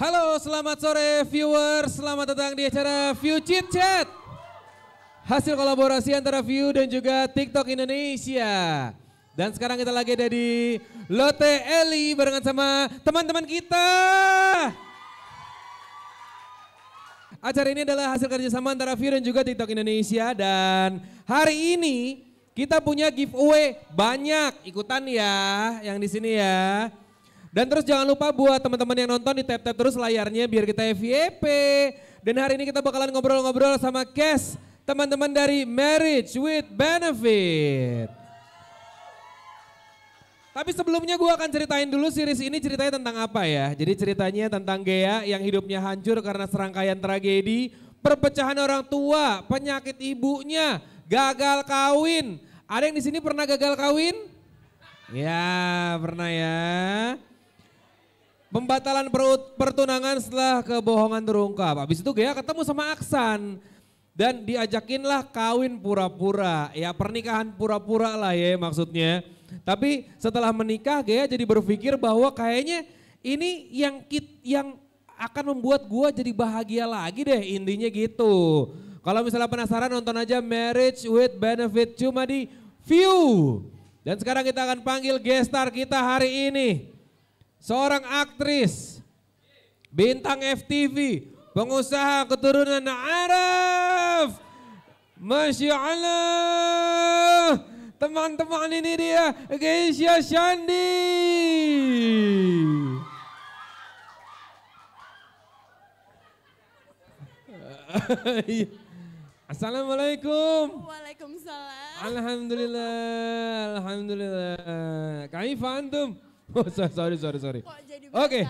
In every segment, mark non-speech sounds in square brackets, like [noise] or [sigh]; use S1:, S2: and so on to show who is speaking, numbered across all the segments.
S1: Halo, selamat sore viewers. Selamat datang di acara View Chit Chat. Hasil kolaborasi antara View dan juga TikTok Indonesia. Dan sekarang kita lagi ada di Lotte Eli barengan sama teman-teman kita. Acara ini adalah hasil kerjasama antara View dan juga TikTok Indonesia. Dan hari ini kita punya giveaway banyak. Ikutan ya yang di sini ya. Dan terus jangan lupa buat teman-teman yang nonton di tap-tap terus layarnya biar kita VIP. Dan hari ini kita bakalan ngobrol-ngobrol sama Kes, teman-teman dari Marriage with Benefit. Tapi sebelumnya gue akan ceritain dulu series ini ceritanya tentang apa ya. Jadi ceritanya tentang Gea yang hidupnya hancur karena serangkaian tragedi, perpecahan orang tua, penyakit ibunya, gagal kawin. Ada yang di sini pernah gagal kawin? Ya, pernah ya. Pembatalan pertunangan setelah kebohongan terungkap. Habis itu Gaya ketemu sama Aksan. Dan diajakinlah kawin pura-pura. Ya pernikahan pura-pura lah ya maksudnya. Tapi setelah menikah Gaya jadi berpikir bahwa kayaknya ini yang kit, yang akan membuat gua jadi bahagia lagi deh intinya gitu. Kalau misalnya penasaran nonton aja Marriage with Benefit cuma di View. Dan sekarang kita akan panggil guest star kita hari ini seorang aktris, bintang FTV, pengusaha keturunan Arab. Masya Allah, teman-teman ini dia Geisha Shandi. [laughs] Assalamualaikum. Waalaikumsalam. Alhamdulillah, alhamdulillah. Kaifa antum? Oh sorry, sorry, sorry. Oke.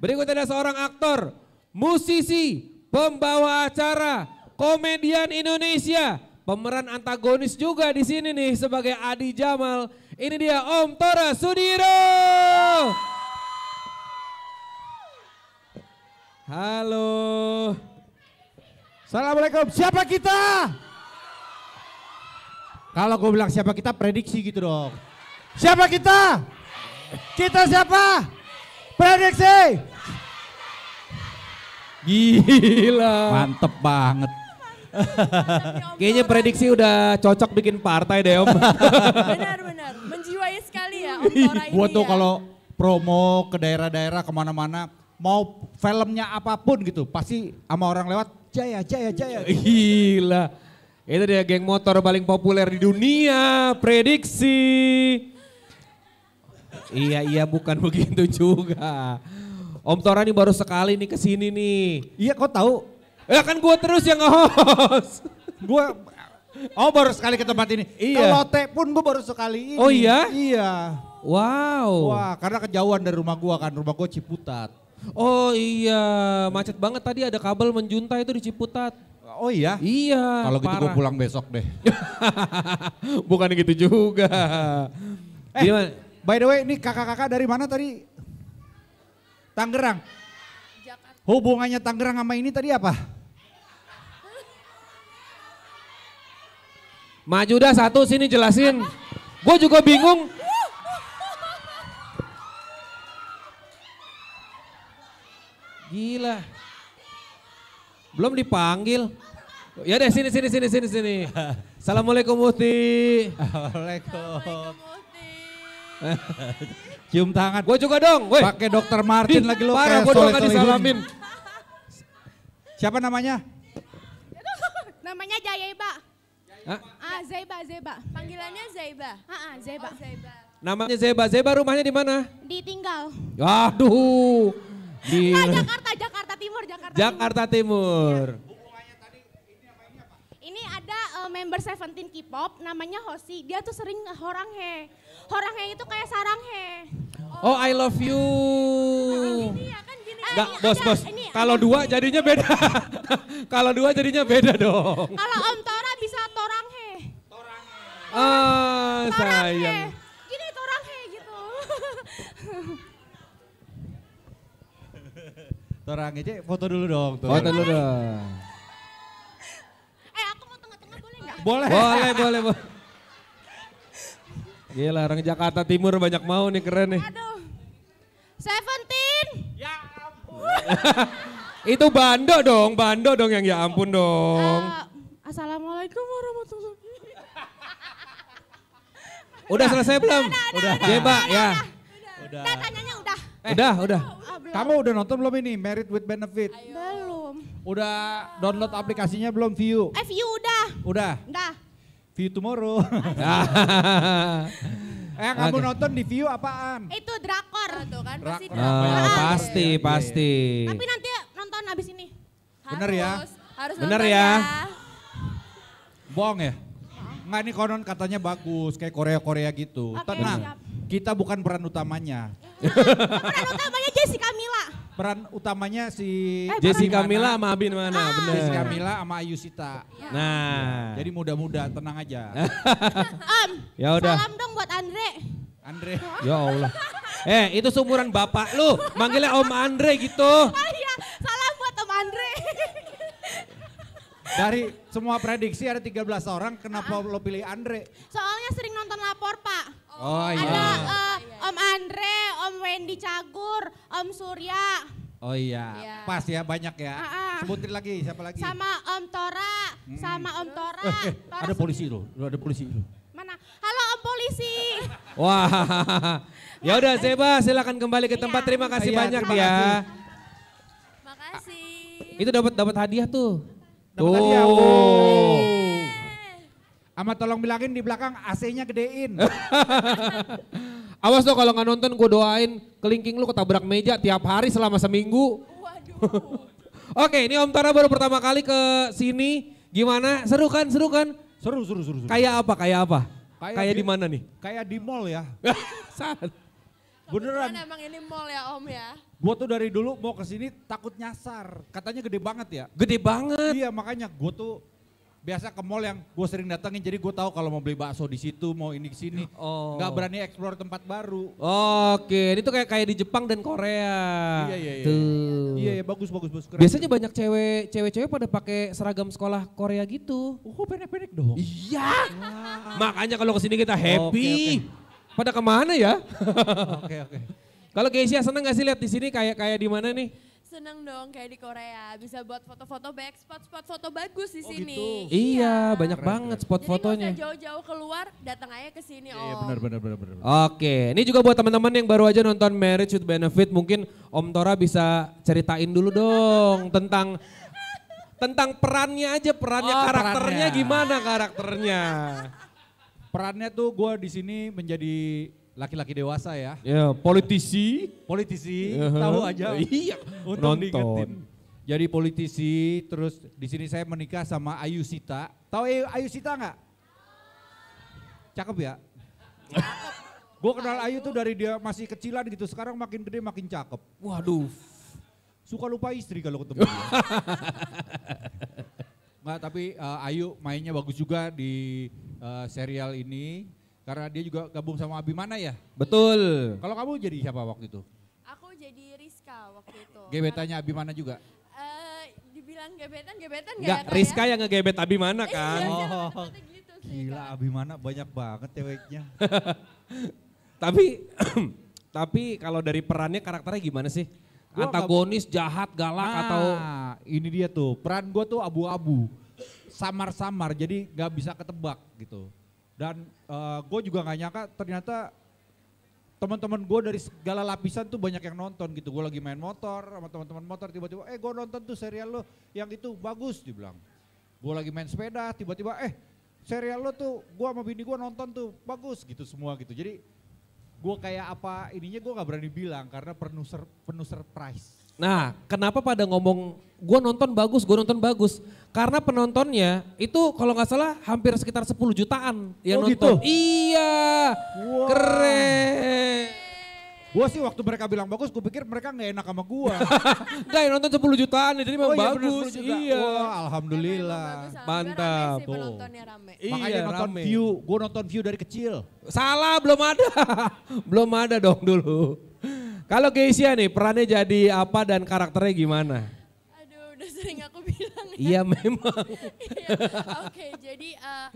S1: berikutnya ada seorang aktor, musisi, pembawa acara, komedian Indonesia, pemeran antagonis juga di sini nih sebagai Adi Jamal. Ini dia Om Tora Sudiro. Halo. Assalamualaikum. Siapa kita? Kalau gue bilang siapa kita prediksi gitu dong. Siapa kita? Kita siapa? Prediksi. Gila. Mantep banget. Kayaknya prediksi udah cocok bikin partai deh om. benar benar,
S2: menjiwai sekali ya om Tora ini. Gua tuh ya. kalau
S1: promo ke daerah-daerah kemana-mana, mau filmnya apapun gitu, pasti sama orang lewat jaya jaya jaya. Gila. Itu dia geng motor paling populer di dunia, prediksi iya iya bukan [laughs] begitu juga. Om Tora nih baru sekali nih kesini nih. Iya kok tahu? Ya kan gue terus yang nge-host. gue Oh baru sekali ke tempat ini. Iya. Kalau teh pun gue baru sekali ini. Oh iya? Iya. Wow. Wah karena kejauhan dari rumah gue kan. Rumah gue Ciputat. Oh iya macet banget tadi ada kabel menjunta itu di Ciputat. Oh iya? Iya. Kalau gitu gue pulang besok deh. [laughs] Bukan gitu juga. Eh, Gimana? By the way, ini kakak-kakak dari mana tadi? Tangerang. Hubungannya Tangerang sama ini tadi apa? Maju dah satu sini jelasin. Gue juga bingung. Gila. Belum dipanggil. Ya deh sini sini sini sini sini. [laughs] Assalamualaikum Muti. Waalaikumsalam. [laughs] Cium tangan. Gue juga dong. Pakai dokter Martin lagi lo. Parah gue juga disalamin. Siapa namanya?
S2: [laughs] namanya Jayeba. Ah, Zeba, Zeba. Panggilannya Zeba. Ah, ah Zeba. Oh,
S1: namanya Zeba. Zeba rumahnya di mana?
S2: Ditinggal.
S1: Aduh. Ah, di... Jakarta, Jakarta Timur, Jakarta, Jakarta Timur. Iya
S2: member Seventeen K-pop namanya Hoshi. Dia tuh sering he Horang he itu kayak sarang
S1: Oh, oh I love you. Ya, kan bos, bos. Kalau dua jadinya beda. [laughs] Kalau dua jadinya beda dong.
S2: Kalau Om Tora bisa orang he
S1: Ah, oh, sayang. He.
S2: Gini he gitu.
S1: toranghe, Cek, foto dulu dong. Foto dulu dong. Boleh. Boleh, boleh, boleh. Gila, orang Jakarta Timur banyak mau nih, keren nih. Aduh.
S2: Seventeen. Ya
S1: ampun. [laughs] Itu bando dong, bando dong yang ya ampun dong. Uh,
S2: Assalamualaikum warahmatullahi wabarakatuh.
S1: [laughs] udah selesai belum? Udah, udah, udah. Iya, ya. Udah. udah. udah. Oh, Kamu udah nonton belum ini Married with Benefit? Belum. Udah download aplikasinya belum View? Eh View udah. Udah? Udah. View Tomorrow. [laughs] eh kamu nonton di View apaan? Itu drakor. Ah, tuh kan pasti ah, drakor. Oh, pasti, ya, pasti. Iya, Tapi
S2: nanti nonton abis ini.
S1: Harus, Bener ya? Harus Bener ya. ya. Bohong ya? Enggak ini konon katanya bagus kayak Korea-Korea gitu. Okay, Tenang. Siap. Kita bukan peran utamanya. peran utamanya Jessica Mila peran utamanya si eh, Jessica Mila sama Abin mana? Ah. Bener. Jessica Mila sama Ayu Sita. Ya. Nah, jadi muda-muda, tenang aja. Om, [laughs] ya udah. Salam dong buat Andre. Andre. Ya Allah. Eh, itu seumuran bapak lu. Manggilnya Om Andre gitu. Oh
S2: iya, salam buat Om Andre.
S1: [laughs] Dari semua prediksi ada 13 orang, kenapa ah. lo pilih Andre?
S2: Soalnya sering nonton lapor, Pak.
S1: Oh iya. Ada
S2: uh, Om Andre, Om Wendy Cagur, Om Surya.
S1: Oh iya, Ya. pas ya banyak ya. A ah, -a. Ah. Sebutin lagi siapa lagi? Sama
S2: Om Tora, hmm. sama Om Tora. Eh, eh,
S1: Tora ada polisi loh, ada polisi loh.
S2: Mana? Halo Om polisi.
S1: Wah. ya udah Zeba, silakan kembali ke iya. tempat. Ya. Terima kasih ya, banyak terima ya. Makasih. Itu dapat dapat hadiah tuh. Dapet tuh. hadiah. Oh. Ama tolong bilangin di belakang AC-nya gedein. [laughs] Awas dong kalau nggak nonton gue doain kelingking lu ketabrak meja tiap hari selama seminggu. [laughs] Oke, ini Om Tara baru pertama kali ke sini. Gimana? Seru kan? Seru kan? Seru, seru, seru. seru. Kayak apa? Kayak apa? Kayak, kaya di mana nih? Kayak di mall ya. [laughs] Beneran. Emang ini mall ya Om ya. Gue tuh dari dulu mau ke sini takut nyasar. Katanya gede banget ya. Gede banget. Iya makanya gue tuh biasa ke mall yang gue sering datengin jadi gue tahu kalau mau beli bakso di situ mau ini di sini oh. nggak berani explore tempat baru oke okay. itu kayak kayak di Jepang dan Korea iya iya iya Tuh. iya, iya bagus bagus bagus keren. biasanya banyak cewek cewek cewek pada pakai seragam sekolah Korea gitu oh pendek pendek dong iya makanya kalau kesini kita happy okay, okay. pada kemana ya oke oke okay, okay. kalau Keisha seneng gak sih lihat di sini kayak kayak di mana nih
S2: Seneng dong kayak di Korea, bisa buat foto-foto banyak spot-spot foto bagus di oh, sini. Gitu.
S1: Iya, iya, banyak keren, banget spot fotonya. Jadi
S2: jauh-jauh keluar, datang aja ke sini Iya, iya
S1: benar benar benar benar. Oke, ini juga buat teman-teman yang baru aja nonton Marriage with Benefit, mungkin Om Tora bisa ceritain dulu dong tentang tentang perannya aja, perannya oh, karakternya perannya. gimana karakternya? Perannya tuh gue di sini menjadi laki-laki dewasa ya. Ya, politisi. Politisi, uh -huh. tahu aja. Iya, untuk Nonton. Jadi politisi, terus di sini saya menikah sama Ayu Sita. Tahu Ayu, Sita nggak? Cakep ya? Gue kenal Ayu tuh dari dia masih kecilan gitu, sekarang makin gede makin cakep. Waduh, suka lupa istri kalau ketemu dia. [laughs] Nggak, tapi uh, Ayu mainnya bagus juga di uh, serial ini. Karena dia juga gabung sama Abimana ya? Betul. Kalau kamu jadi siapa waktu itu?
S2: Aku jadi Rizka waktu
S1: itu. Gebetannya Abimana juga?
S2: Eh, dibilang gebetan, gebetan gak, gak ya, Rizka yang
S1: ngegebet Abimana Mana kan? Iya, oh, gitu sih, gila Abi Abimana banyak banget ceweknya. [laughs] tapi [clears throat] tapi kalau dari perannya karakternya gimana sih? Antagonis, jahat, galak nah, atau ini dia tuh. Peran gue tuh abu-abu. Samar-samar jadi nggak bisa ketebak gitu. Dan uh, eh, gue juga gak nyangka ternyata teman-teman gue dari segala lapisan tuh banyak yang nonton gitu. Gue lagi main motor sama teman-teman motor tiba-tiba, eh gue nonton tuh serial lo yang itu bagus dibilang. Gue lagi main sepeda tiba-tiba, eh serial lo tuh gue sama bini gue nonton tuh bagus gitu semua gitu. Jadi gue kayak apa ininya gue gak berani bilang karena penuh ser, penuh surprise. Nah, kenapa pada ngomong gue nonton bagus, gue nonton bagus karena penontonnya itu kalau nggak salah hampir sekitar 10 jutaan yang oh, nonton. Gitu? Iya, wow. keren. Gue sih waktu mereka bilang bagus, gue pikir mereka nggak enak sama gue. [laughs] Gak, yang nonton 10 jutaan, ya, jadi memang oh, iya, bagus. Bener, iya, Wah, alhamdulillah. Mantap. Oh. Iya, Makanya nonton rame. view, gue nonton view dari kecil. Salah, belum ada. [laughs] belum ada dong dulu. Kalau Geisha nih, perannya jadi apa dan karakternya gimana?
S2: sering aku bilang. Ya. Iya memang.
S1: Iya. Oke,
S2: jadi uh,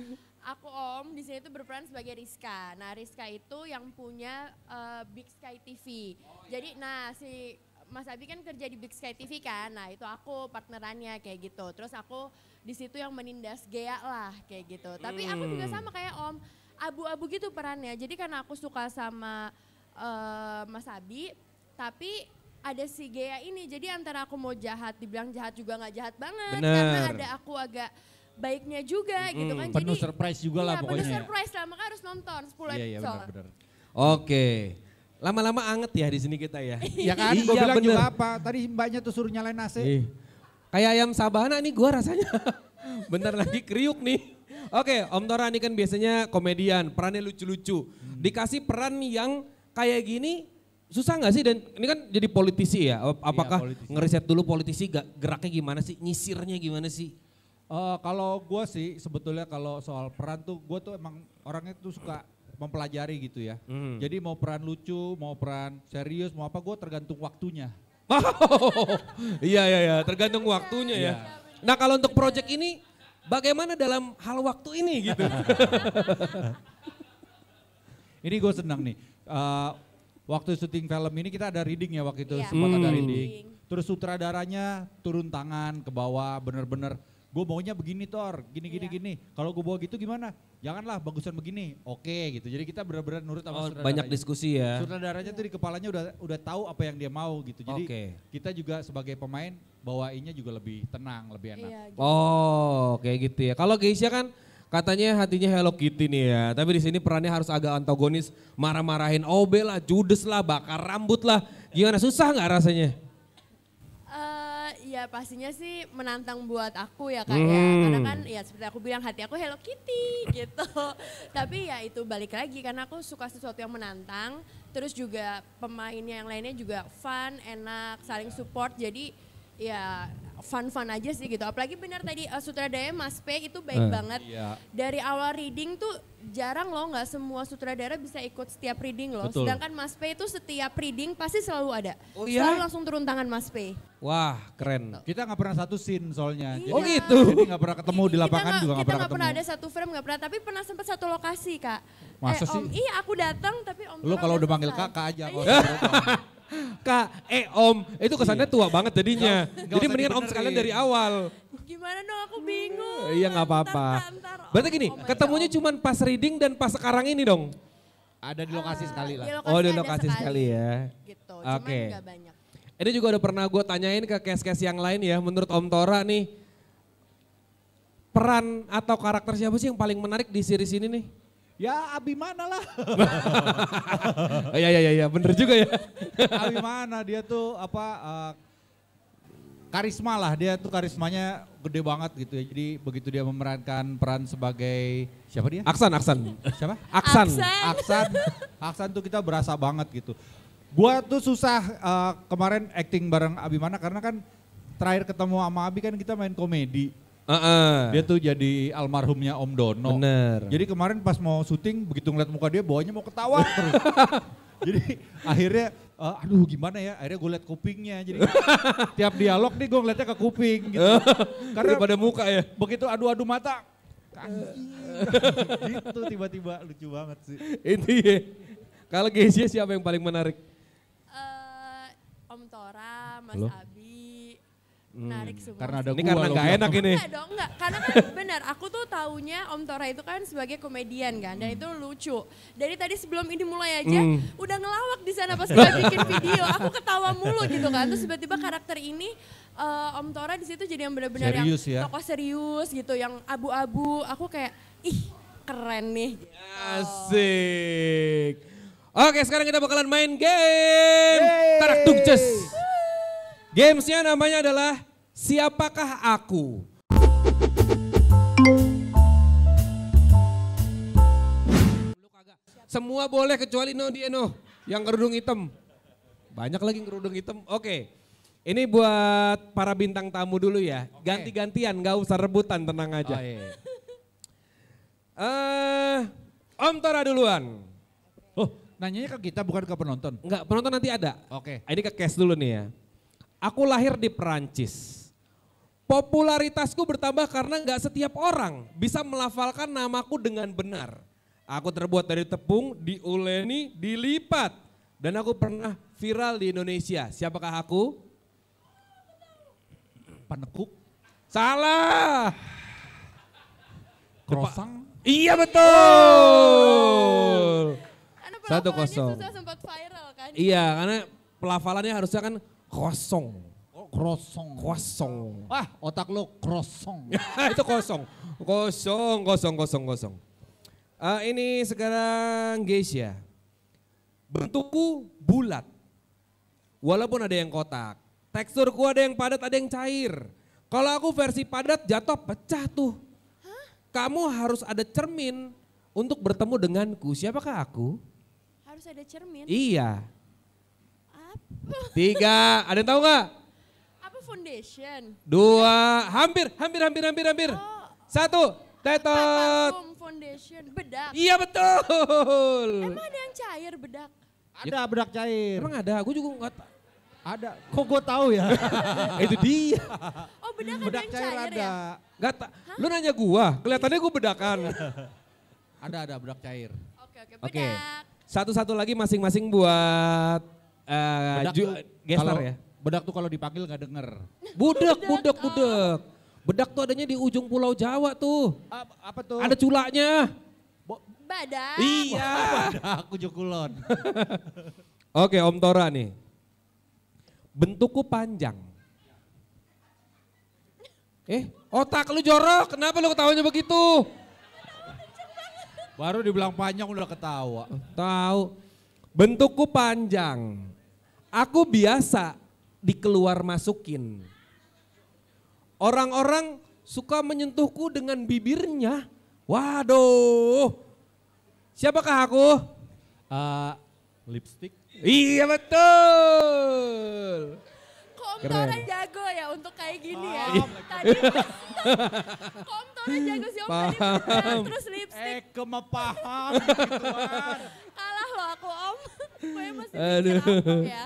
S2: aku Om di sini tuh berperan sebagai Rizka. Nah, Rizka itu yang punya uh, Big Sky TV. Oh, jadi nah si Mas Abi kan kerja di Big Sky TV kan. Nah, itu aku partnerannya kayak gitu. Terus aku di situ yang menindas Gea lah kayak gitu. Tapi aku juga hmm. sama kayak Om, abu-abu gitu perannya. Jadi karena aku suka sama uh, Mas Abi, tapi ada si Gea ini. Jadi antara aku mau jahat, dibilang jahat juga nggak jahat banget. Bener. Karena ada aku agak baiknya juga hmm, gitu kan. Penuh surprise juga lah iya, ya, pokoknya. Penuh surprise lah, makanya harus nonton 10 episode. Iya, iya, Oke.
S1: Oke. Lama-lama anget ya di sini kita ya. [laughs] ya kan, iya, gue bilang bener. juga apa. Tadi mbaknya tuh suruh nyalain AC. Kayak ayam sabana nih gue rasanya. [laughs] Bentar lagi kriuk nih. Oke, Om Tora ini kan biasanya komedian, perannya lucu-lucu. Hmm. Dikasih peran yang kayak gini Susah nggak sih dan ini kan jadi politisi ya. Iya, apakah iya, politisi. ngeriset dulu politisi gak geraknya gimana sih, nyisirnya gimana sih? Uh, kalau gue sih sebetulnya kalau soal peran tuh gue tuh emang orangnya tuh suka mempelajari gitu ya. hmm. Jadi mau peran lucu, mau peran serius, mau apa gue tergantung waktunya. [laughs] iya iya iya, tergantung waktunya ya. Iya. Nah kalau untuk project ini bagaimana dalam hal waktu ini gitu? [laughs] ini gue senang nih. Uh, Waktu syuting film ini kita ada reading ya waktu itu, yeah. sempat hmm. ada reading. Terus sutradaranya turun tangan ke bawah, bener-bener gue maunya begini Thor, gini gini yeah. gini. Kalau gue bawa gitu gimana? Janganlah bagusan begini. Oke gitu. Jadi kita benar-benar nurut sama oh, banyak diskusi ya. Sutradaranya yeah. tuh di kepalanya udah udah tahu apa yang dia mau gitu. Jadi okay. kita juga sebagai pemain bawainnya juga lebih tenang, lebih enak. Yeah, gitu. Oh, kayak gitu ya. Kalau Geisha kan Katanya hatinya Hello Kitty nih ya, tapi di sini perannya harus agak antagonis, marah-marahin OB lah, judes lah, bakar rambut lah. Gimana susah nggak rasanya?
S2: Eh, ya pastinya sih menantang buat aku ya kak ya. hmm. ya, karena kan ya seperti aku bilang hati aku Hello Kitty [laughs] gitu. tapi ya itu balik lagi karena aku suka sesuatu yang menantang, terus juga pemainnya yang lainnya juga fun, enak, saling support, jadi ya fun-fun aja sih gitu. Apalagi benar tadi uh, sutradara Mas P itu baik uh, banget. Iya. Dari awal reading tuh jarang loh nggak semua sutradara bisa ikut setiap reading loh. Betul. Sedangkan Mas P itu setiap reading pasti selalu ada. Oh iya? Selalu langsung turun tangan Mas P.
S1: Wah keren. Kita nggak pernah satu scene soalnya. Iya. oh gitu. Jadi nggak pernah ketemu iya, di lapangan kita gak, juga nggak pernah gak ketemu. Kita pernah ada
S2: satu frame gak pernah. Tapi pernah sempat satu lokasi kak. Masa eh, sih? Om, iya aku datang
S1: tapi om. Lu kalau udah panggil kakak aja. iya. [laughs] Kak, eh om, itu kesannya iya. tua banget jadinya. Gak, gak Jadi mendingan om sekalian dari awal. Gimana dong aku bingung. Eh, iya gak apa-apa. Berarti gini, oh ketemunya cuma pas reading dan pas sekarang ini dong. Ada di lokasi uh, sekali lah. Di lokasi oh di lokasi sekali, sekali ya. Gitu, cuman okay. banyak. Ini juga udah pernah gue tanyain ke kes-kes yang lain ya, menurut Om Tora nih, peran atau karakter siapa sih yang paling menarik di series ini nih? Ya Abimana lah. [laughs] Iya, iya iya iya bener juga ya. [laughs] Abimana dia tuh apa uh, karisma lah dia tuh karismanya gede banget gitu ya. Jadi begitu dia memerankan peran sebagai siapa dia? Aksan Aksan. Siapa? Aksan. Aksan. Aksan, Aksan tuh kita berasa banget gitu. Gua tuh susah uh, kemarin acting bareng Abimana karena kan terakhir ketemu sama Abi kan kita main komedi Uh-uh. Dia tuh jadi almarhumnya Om Dono. Bener. Jadi kemarin pas mau syuting begitu ngeliat muka dia bawahnya mau ketawa terus. [laughs] jadi akhirnya uh, aduh gimana ya akhirnya gue liat kupingnya jadi tiap dialog nih gue ngeliatnya ke kuping gitu. [laughs] Karena pada muka ya. Begitu adu-adu mata. [laughs] gitu tiba-tiba lucu banget sih. Itu ya. Kalau Gesia siapa yang paling menarik?
S2: Uh, Om Tora, Mas Abi narik hmm. semua. Karena ada ini karena nggak enak ini. Enggak dong, enggak. Karena kan [laughs] benar, aku tuh taunya Om Tora itu kan sebagai komedian kan, dan hmm. itu lucu. Dari tadi sebelum ini mulai aja, mm. udah ngelawak di sana pas kita bikin video. Aku ketawa mulu gitu kan. Terus tiba-tiba karakter ini uh, Om Tora di situ jadi yang benar-benar yang ya? tokoh serius gitu, yang abu-abu. Aku kayak ih keren nih.
S1: Asik. Oke, sekarang kita bakalan main game. Tarak Tungces. Gamesnya namanya adalah Siapakah Aku? Semua boleh kecuali no dia no. Yang kerudung hitam. Banyak lagi kerudung hitam. Oke. Okay. Ini buat para bintang tamu dulu ya. Okay. Ganti-gantian, gak usah rebutan, tenang aja. Oh, iya. uh, Om Tora duluan. Oh, nanyanya ke kita bukan ke penonton. Enggak, penonton nanti ada. Oke. Okay. Ini ke cast dulu nih ya. Aku lahir di Perancis. Popularitasku bertambah karena nggak setiap orang bisa melafalkan namaku dengan benar. Aku terbuat dari tepung, diuleni, dilipat. Dan aku pernah viral di Indonesia. Siapakah aku? Panekuk. Salah. Krosang. Iya betul. Satu kosong. Kan? Iya, karena pelafalannya harusnya kan Kosong. Oh, kosong. Kosong. [laughs] ah otak lo kosong. itu kosong. Kosong, kosong, kosong, kosong. Uh, ah, ini sekarang Geisha. Ya. Bentukku bulat. Walaupun ada yang kotak. Teksturku ada yang padat, ada yang cair. Kalau aku versi padat jatuh pecah tuh. Kamu harus ada cermin untuk bertemu denganku. Siapakah aku? Harus ada cermin? Iya. Tiga, ada yang tahu nggak?
S2: Apa foundation?
S1: Dua, hampir, hampir, hampir, hampir, hampir. Oh. Satu, tetot.
S2: foundation, bedak. Iya betul. Emang ada yang cair bedak?
S1: Ada ya. bedak cair. Emang ada, gue juga nggak tahu. Ada, kok gue tahu ya? [laughs] Itu dia. Oh bedak, bedak ada yang cair, cair ya? ada. ya? Gak tak, lu nanya gua, kelihatannya gue bedakan. ada, ada bedak cair. Oke, oke, bedak. Satu-satu lagi masing-masing buat Uh, bedak gestar ya. Bedak tuh kalau dipanggil nggak denger. [laughs] Budek, budek, ah. budek. Bedak tuh adanya di ujung pulau Jawa tuh. Apa, apa tuh? Ada culaknya. badak. Iya. [laughs] Badak, ujung kulon. [laughs] Oke, Om Tora nih. Bentukku panjang. Eh, otak lu jorok. Kenapa lu ketawanya begitu? Baru dibilang panjang udah ketawa. Tahu. Bentukku panjang. Aku biasa dikeluar masukin. Orang-orang suka menyentuhku dengan bibirnya. Waduh. Siapakah aku? Uh, lipstick. Iya betul. Komtoran jago
S2: ya untuk kayak gini ya. tadi kan [laughs] komtoran jago sih om paham. tadi terus
S1: lipstick. Eh kemapahan. Gitu, Kalah loh aku om. Gue masih Aduh. Ya.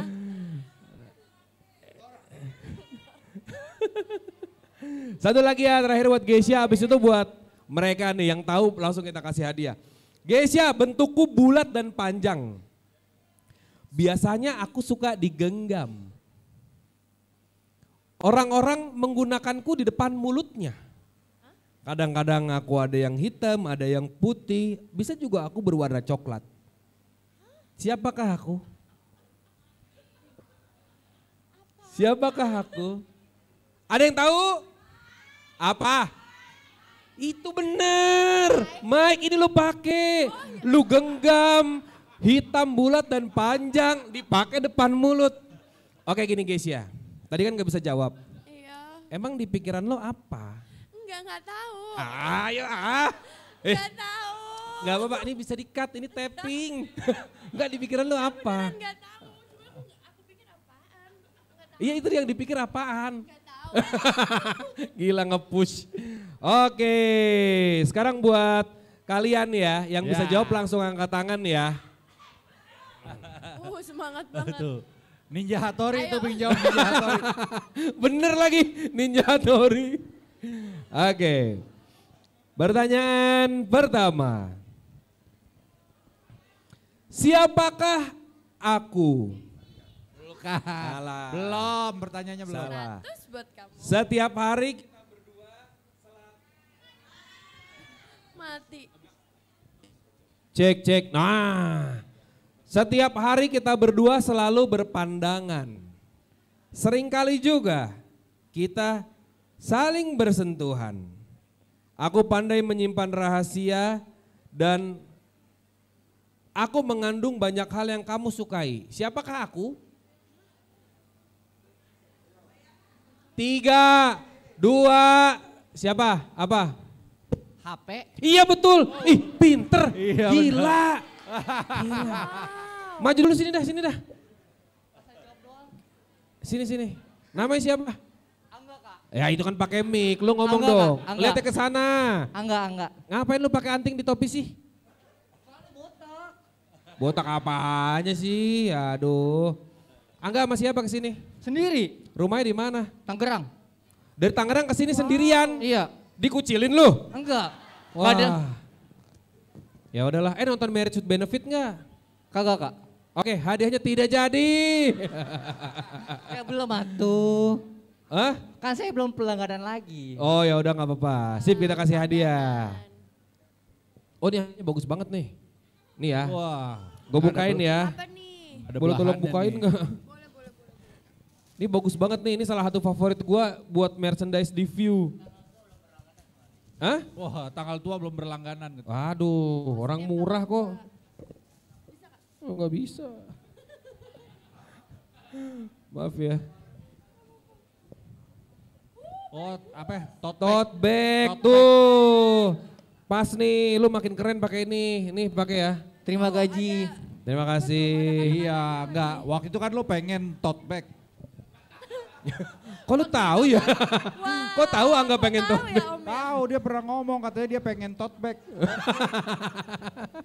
S1: [laughs] Satu lagi ya terakhir buat Gesia. habis itu buat mereka nih yang tahu langsung kita kasih hadiah. Gesia, bentukku bulat dan panjang. Biasanya aku suka digenggam. Orang-orang menggunakanku di depan mulutnya. Kadang-kadang aku ada yang hitam, ada yang putih, bisa juga aku berwarna coklat. Siapakah aku? Siapakah aku? Ada yang tahu? Apa? Itu benar. Mike ini lu pakai. Lu genggam. Hitam bulat dan panjang. Dipakai depan mulut. Oke gini guys ya. Tadi kan gak bisa jawab. Iya. Emang di pikiran lo apa?
S2: Enggak, enggak tahu.
S1: Ayo ah. Eh. tahu. Gak apa-apa, ini bisa di-cut, ini tapping. Enggak [laughs] di pikiran lu apa? Iya itu yang dipikir apaan. Gak tahu. [laughs] Gila nge-push. Oke, sekarang buat kalian ya, yang ya. bisa jawab langsung angkat tangan ya. Uh, semangat banget. Tuh. Ninja Hattori itu pengen jawab Ninja Hattori. [laughs] Bener lagi, Ninja Hattori. Oke. Pertanyaan pertama. Siapakah aku? Salah. Belum, pertanyaannya belum. Salah. Setiap hari Mati. Cek, cek. Nah. Setiap hari kita berdua selalu berpandangan. Seringkali juga kita saling bersentuhan. Aku pandai menyimpan rahasia dan Aku mengandung banyak hal yang kamu sukai. Siapakah aku? Tiga, dua, siapa? Apa? HP. Iya betul. Oh. Ih, pinter. Iya, Gila. Gila. Wow. Maju dulu sini dah, sini dah. Sini, sini. Namanya siapa? Ya itu kan pakai mic, lu ngomong angga, dong. Lihat ke sana. Angga, Angga. Ngapain lu pakai anting di topi sih? Botak apanya sih? Aduh. Angga masih apa ke sini? Sendiri. Rumahnya di mana? Tangerang. Dari Tangerang ke sini wow. sendirian? Iya. Dikucilin lu? Enggak. Wah. Ada. Ya udahlah. Eh nonton Marriage with Benefit enggak? Kagak, Kak. Oke, hadiahnya tidak jadi. [laughs] ya belum atuh. Hah? Kan saya belum pelanggaran lagi. Oh ya udah nggak apa-apa. Sip kita kasih hadiah. Oh ini bagus banget nih. Nih ya. Wah. Gue bukain ya. Ada boleh tolong bukain nggak? Boleh, boleh, boleh. Ini bagus banget nih, ini salah satu favorit gue buat merchandise di view. Hah? Wah, tanggal tua belum berlangganan. Gitu. Waduh, orang murah kok. Oh, gak bisa. Maaf ya. Oh, apa ya? Tote, Tot bag. bag tuh. Pas nih, lu makin keren pakai ini. Nih pakai ya terima oh, gaji. Ada. Terima kasih. Iya, enggak. Waktu itu kan lo pengen tote bag. [laughs] Kok tau tahu ya? Wow, Kok tahu Angga pengen tote ya, bag? Ya, tahu, dia pernah ngomong katanya dia pengen tote bag.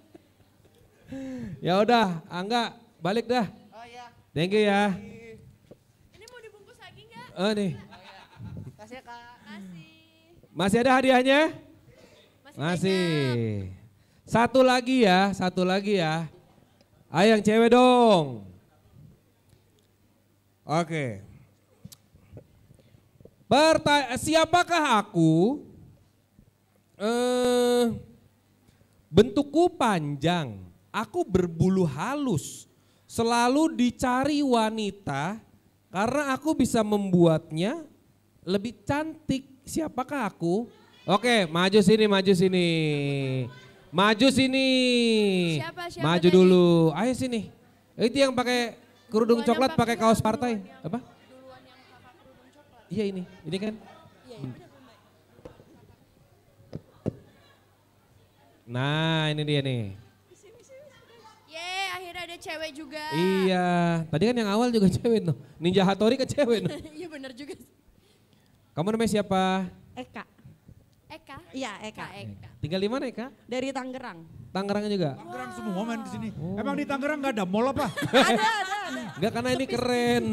S1: [laughs] ya udah, Angga balik dah. Oh iya. Thank you ya. Ini mau dibungkus lagi enggak? Oh eh, nih. Oh, iya. Kak. Kasih. Masih ada hadiahnya? Masih. Masih. Satu lagi ya, satu lagi ya. Ayo yang cewek dong. Oke. Bertanya, siapakah aku? Eh, bentukku panjang, aku berbulu halus, selalu dicari wanita karena aku bisa membuatnya lebih cantik. Siapakah aku? Oke, maju sini, maju sini. Maju sini. Siapa, siapa Maju tadi? dulu. Ayo sini. Itu yang pakai kerudung duluan coklat pakai kaos partai. Yang, Apa? Iya ini. Ini kan. Ya, Nah, ini dia nih.
S2: akhirnya ada cewek juga.
S1: Iya, tadi kan yang awal juga [laughs] cewek tuh. Ninja Hatori ke cewek tuh.
S2: [laughs] Iya benar juga.
S1: Kamu namanya siapa?
S2: Eka. Iya, Eka. Eka.
S1: Tinggal di mana Eka?
S2: Dari Tangerang.
S1: Tangerang juga? Tangerang semua main di sini. Oh. Emang di Tangerang gak ada mall apa? ada, ada, ada. Enggak karena ini keren.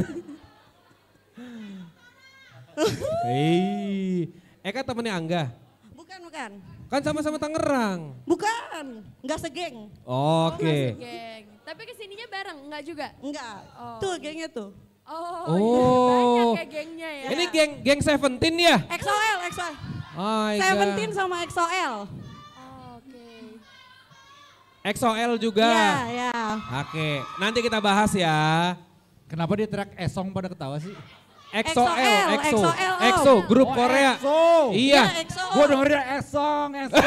S1: [laughs] Hei, Eka temennya Angga? Bukan, bukan. Kan sama-sama Tangerang. Bukan, nggak segeng. Oke. Oh,
S2: Tapi kesininya bareng, nggak juga? Nggak. Oh. Tuh gengnya tuh. Oh, iya. oh. Ya, banyak ya gengnya ya. Ini geng
S1: geng Seventeen ya? XOL, XOL. Oh, Seventeen sama XOL. l oh, Oke. exo juga. Iya, yeah, iya. Yeah. Oke, okay. nanti kita bahas ya. Kenapa dia teriak esong pada ketawa sih? EXO L, EXO, EXO, grup oh, Korea. EXO. Iya. iya Gue udah dengerin Esong, Esong.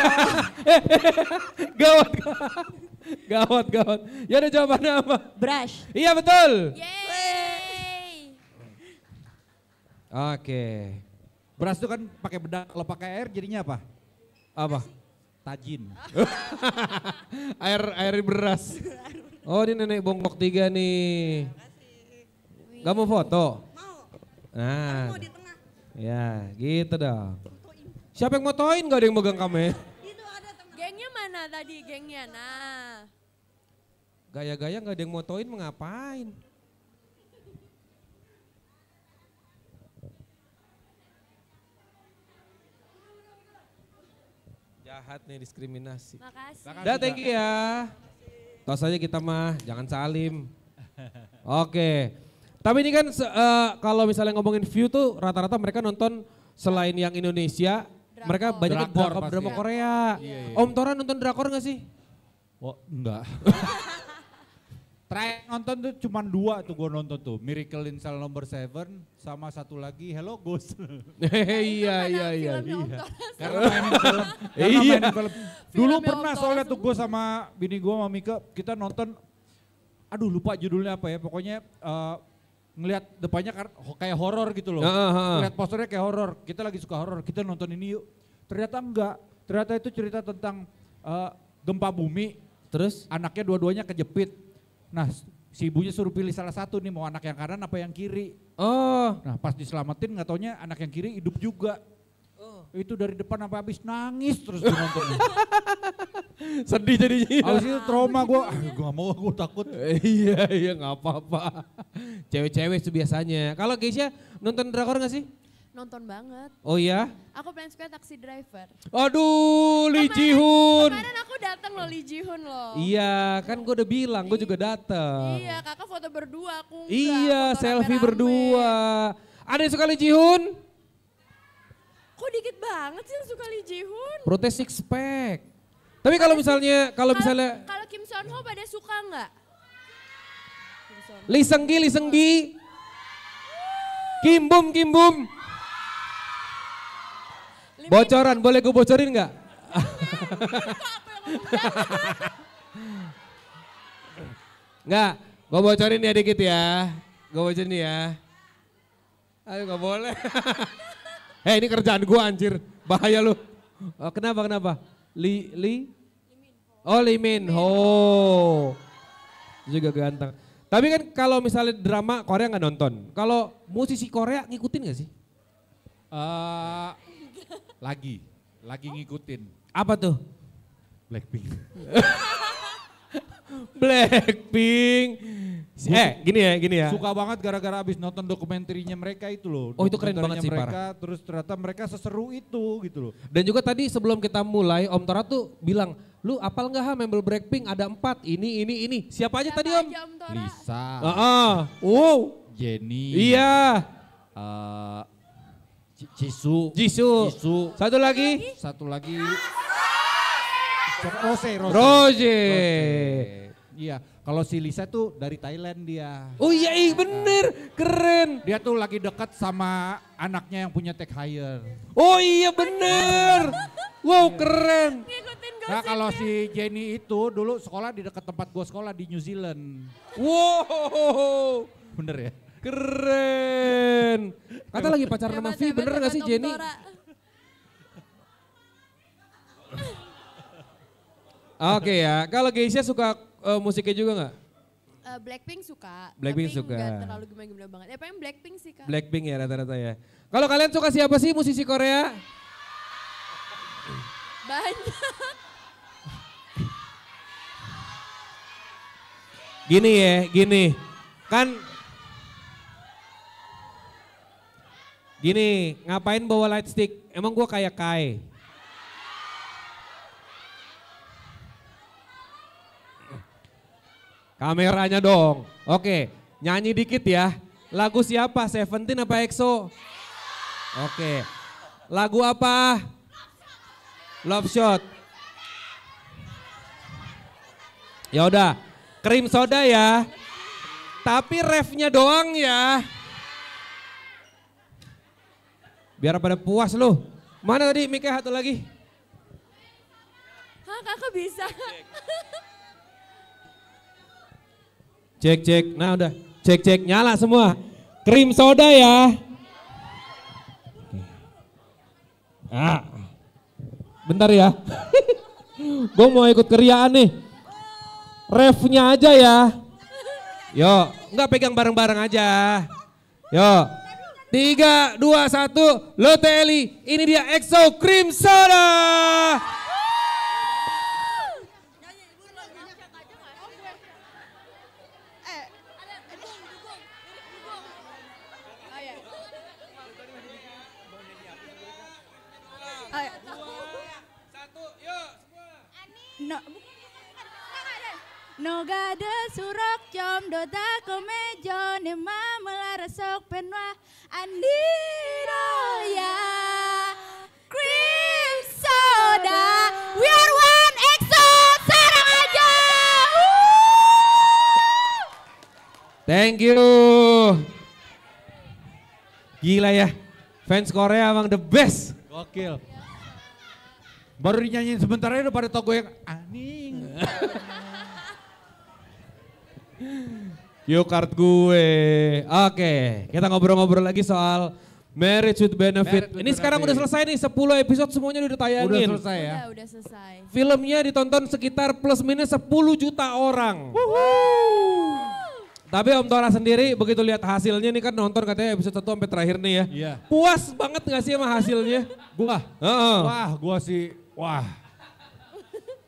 S1: [laughs] gawat, gawat, gawat. Ya ada jawabannya apa? Brush. Iya betul. Yeay. Oke. Okay. Beras itu kan pakai bedak, kalau pakai air jadinya apa? Apa? Tajin. [laughs] air air beras. Oh ini nenek bongkok tiga nih. Gak mau foto? Mau. Nah. Mau Ya gitu dong. Siapa yang mau toin? gak ada yang megang kamera? Ya? Itu
S2: ada Gengnya mana tadi gengnya? Nah.
S1: Gaya-gaya gak ada yang mau toin mengapain? jahat nih diskriminasi. Makasih. Dah thank you ya. Tos aja kita mah, jangan salim. [laughs] Oke. Okay. Tapi ini kan uh, kalau misalnya ngomongin view tuh rata-rata mereka nonton selain yang Indonesia, drakor. mereka banyak drakor, drakor drama ya. Korea. Iya, iya. Om Toran nonton drakor gak sih? Oh, enggak. [laughs] Terakhir nonton tuh cuma dua tuh gue nonton tuh. Miracle in Cell Number Seven sama satu lagi Hello Ghost. [laughs] iya iya iya. iya. Karena main film. [laughs] Iya. Dulu pernah soalnya tuh gue sama bini gue sama Mika kita nonton. Aduh lupa judulnya apa ya. Pokoknya uh, eh, ngelihat depannya kayak horor gitu loh. Ngeliat posternya kayak horor. Kita lagi suka horor. Kita nonton ini yuk. Ternyata enggak. Ternyata itu cerita tentang uh, gempa bumi. Terus? Anaknya dua-duanya kejepit Nah si ibunya suruh pilih salah satu nih mau anak yang kanan apa yang kiri. Oh. Nah pas diselamatin nggak taunya anak yang kiri hidup juga. Oh. Itu dari depan apa habis nangis terus nontonnya.
S2: [laughs] Sedih jadinya. Abis itu trauma gue, ah,
S1: gue mau gue takut. iya, iya nggak apa-apa. Cewek-cewek itu biasanya. Kalau Geisha nonton drakor gak sih?
S2: Nonton banget. Oh iya? Aku pengen suka taksi driver.
S1: Aduh, Lee Ji Hoon. Kemarin aku
S2: datang loh Lee Ji Hoon loh.
S1: Iya, kan gue udah bilang, gue juga datang. Iya,
S2: kakak foto berdua,
S1: aku enggak. Iya, foto selfie rame -rame. berdua. Ada yang suka Lee Ji Hoon?
S2: Kok dikit banget sih yang suka Lee Ji Hoon?
S1: Protes six pack. Tapi kalau misalnya, kalau misalnya...
S2: Kalau Kim Son Ho pada suka enggak?
S1: Lee Seung Gi, Lee Seung Gi. Kim Bum, Kim Bum. Bocoran, boleh gue bocorin nggak? Enggak, gue bocorin ya dikit ya. Gue bocorin ya. Ayo nggak boleh. Hei [laughs] eh, ini kerjaan gue anjir, bahaya lu. Oh, kenapa, kenapa? Li, Li? Oh Li Min, Ho. Juga ganteng. Tapi kan kalau misalnya drama Korea nggak nonton. Kalau musisi Korea ngikutin gak sih? Uh, lagi, lagi ngikutin. Apa tuh? Blackpink. [laughs] Blackpink. Eh, gini ya, gini ya. Suka banget gara-gara abis nonton dokumenterinya mereka itu loh. Oh, itu keren banget sih, mereka, parah. Terus ternyata mereka seseru itu gitu loh. Dan juga tadi sebelum kita mulai, Om Tora tuh bilang, lu apal nggak ha member Blackpink ada empat, ini, ini, ini. Siapa aja Siapa tadi Om? Aja, om Tora? Lisa. Uh -uh. Wow. Jenny. Iya. Uh, Jisu, Jisu, Jisu. Satu lagi. Satu lagi. Rose. Rose. Rose. Iya. Kalau si Lisa tuh dari Thailand dia. Oh iya, iya bener, keren. Dia tuh lagi dekat sama anaknya yang punya Tech Hire. Oh iya bener. Wow keren. Nah kalau si Jenny itu dulu sekolah di dekat tempat gua sekolah di New Zealand. Wow. Bener ya? Keren. Kata lagi pacar nama Vi, bener gak sih Jenny? Oke okay ya, kalau Geisha suka uh, musiknya juga nggak?
S2: Uh, Blackpink suka.
S1: Blackpink tapi suka. Gak terlalu
S2: gimana-gimana banget. Ya paling Blackpink
S1: sih kak. Blackpink ya rata-rata ya. Kalau kalian suka siapa sih musisi Korea? Banyak. Gini ya, gini. Kan Gini, ngapain bawa light stick? Emang gue kayak kai? Kameranya dong. Oke, nyanyi dikit ya. Lagu siapa? Seventeen apa EXO? Oke. Lagu apa? Love Shot. Ya udah, krim soda ya. Tapi refnya doang ya. Biar pada puas lu. Mana tadi Mika satu lagi?
S2: Hah kakak bisa.
S1: Cek cek, nah udah. Cek cek nyala semua. Krim soda ya. Ah. Bentar ya. [laughs] Gue mau ikut keriaan nih. Refnya aja ya. Yo, nggak pegang bareng-bareng aja. Yo. 3, 2, 1, Lotte Eli, ini dia EXO Cream Soda.
S2: Nogada surak jom dota komejo nema melarasok penwa andiroya cream soda we are one EXO sarang aja
S1: thank you gila ya fans Korea emang the best gokil baru dinyanyiin sebentar aja udah pada togo yang aning [laughs] Yo card gue. Oke, kita ngobrol-ngobrol lagi soal Marriage with Benefit. Marriage with ini benefit. sekarang udah selesai nih 10 episode semuanya udah tayangin. Udah selesai ya. Udah, udah selesai. Filmnya ditonton sekitar plus minus 10 juta orang. Tapi Om Tora sendiri begitu lihat hasilnya nih kan nonton katanya episode 1 sampai terakhir nih ya. Iya. Puas banget gak sih sama hasilnya? [laughs] Gua. Uh -uh. Wah, gua sih wah.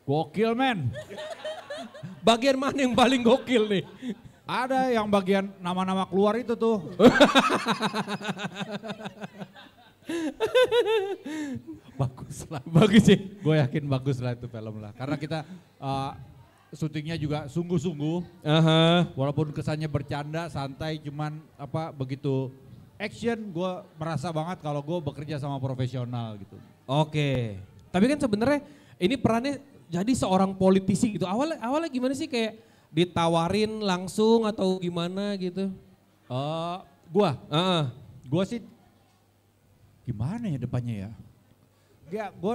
S1: Gokil, men bagian mana yang paling gokil nih? Ada yang bagian nama-nama keluar itu tuh. bagus lah. Bagus sih. Gue yakin bagus lah itu film lah. Karena kita uh, syutingnya juga sungguh-sungguh. Uh -huh. Walaupun kesannya bercanda, santai, cuman apa begitu action gue merasa banget kalau gue bekerja sama profesional gitu. Oke. Okay. Tapi kan sebenarnya ini perannya jadi seorang politisi gitu. Awalnya awalnya gimana sih kayak ditawarin langsung atau gimana gitu? Uh, gua, uh, gua sih gimana ya depannya ya? Gak, gua,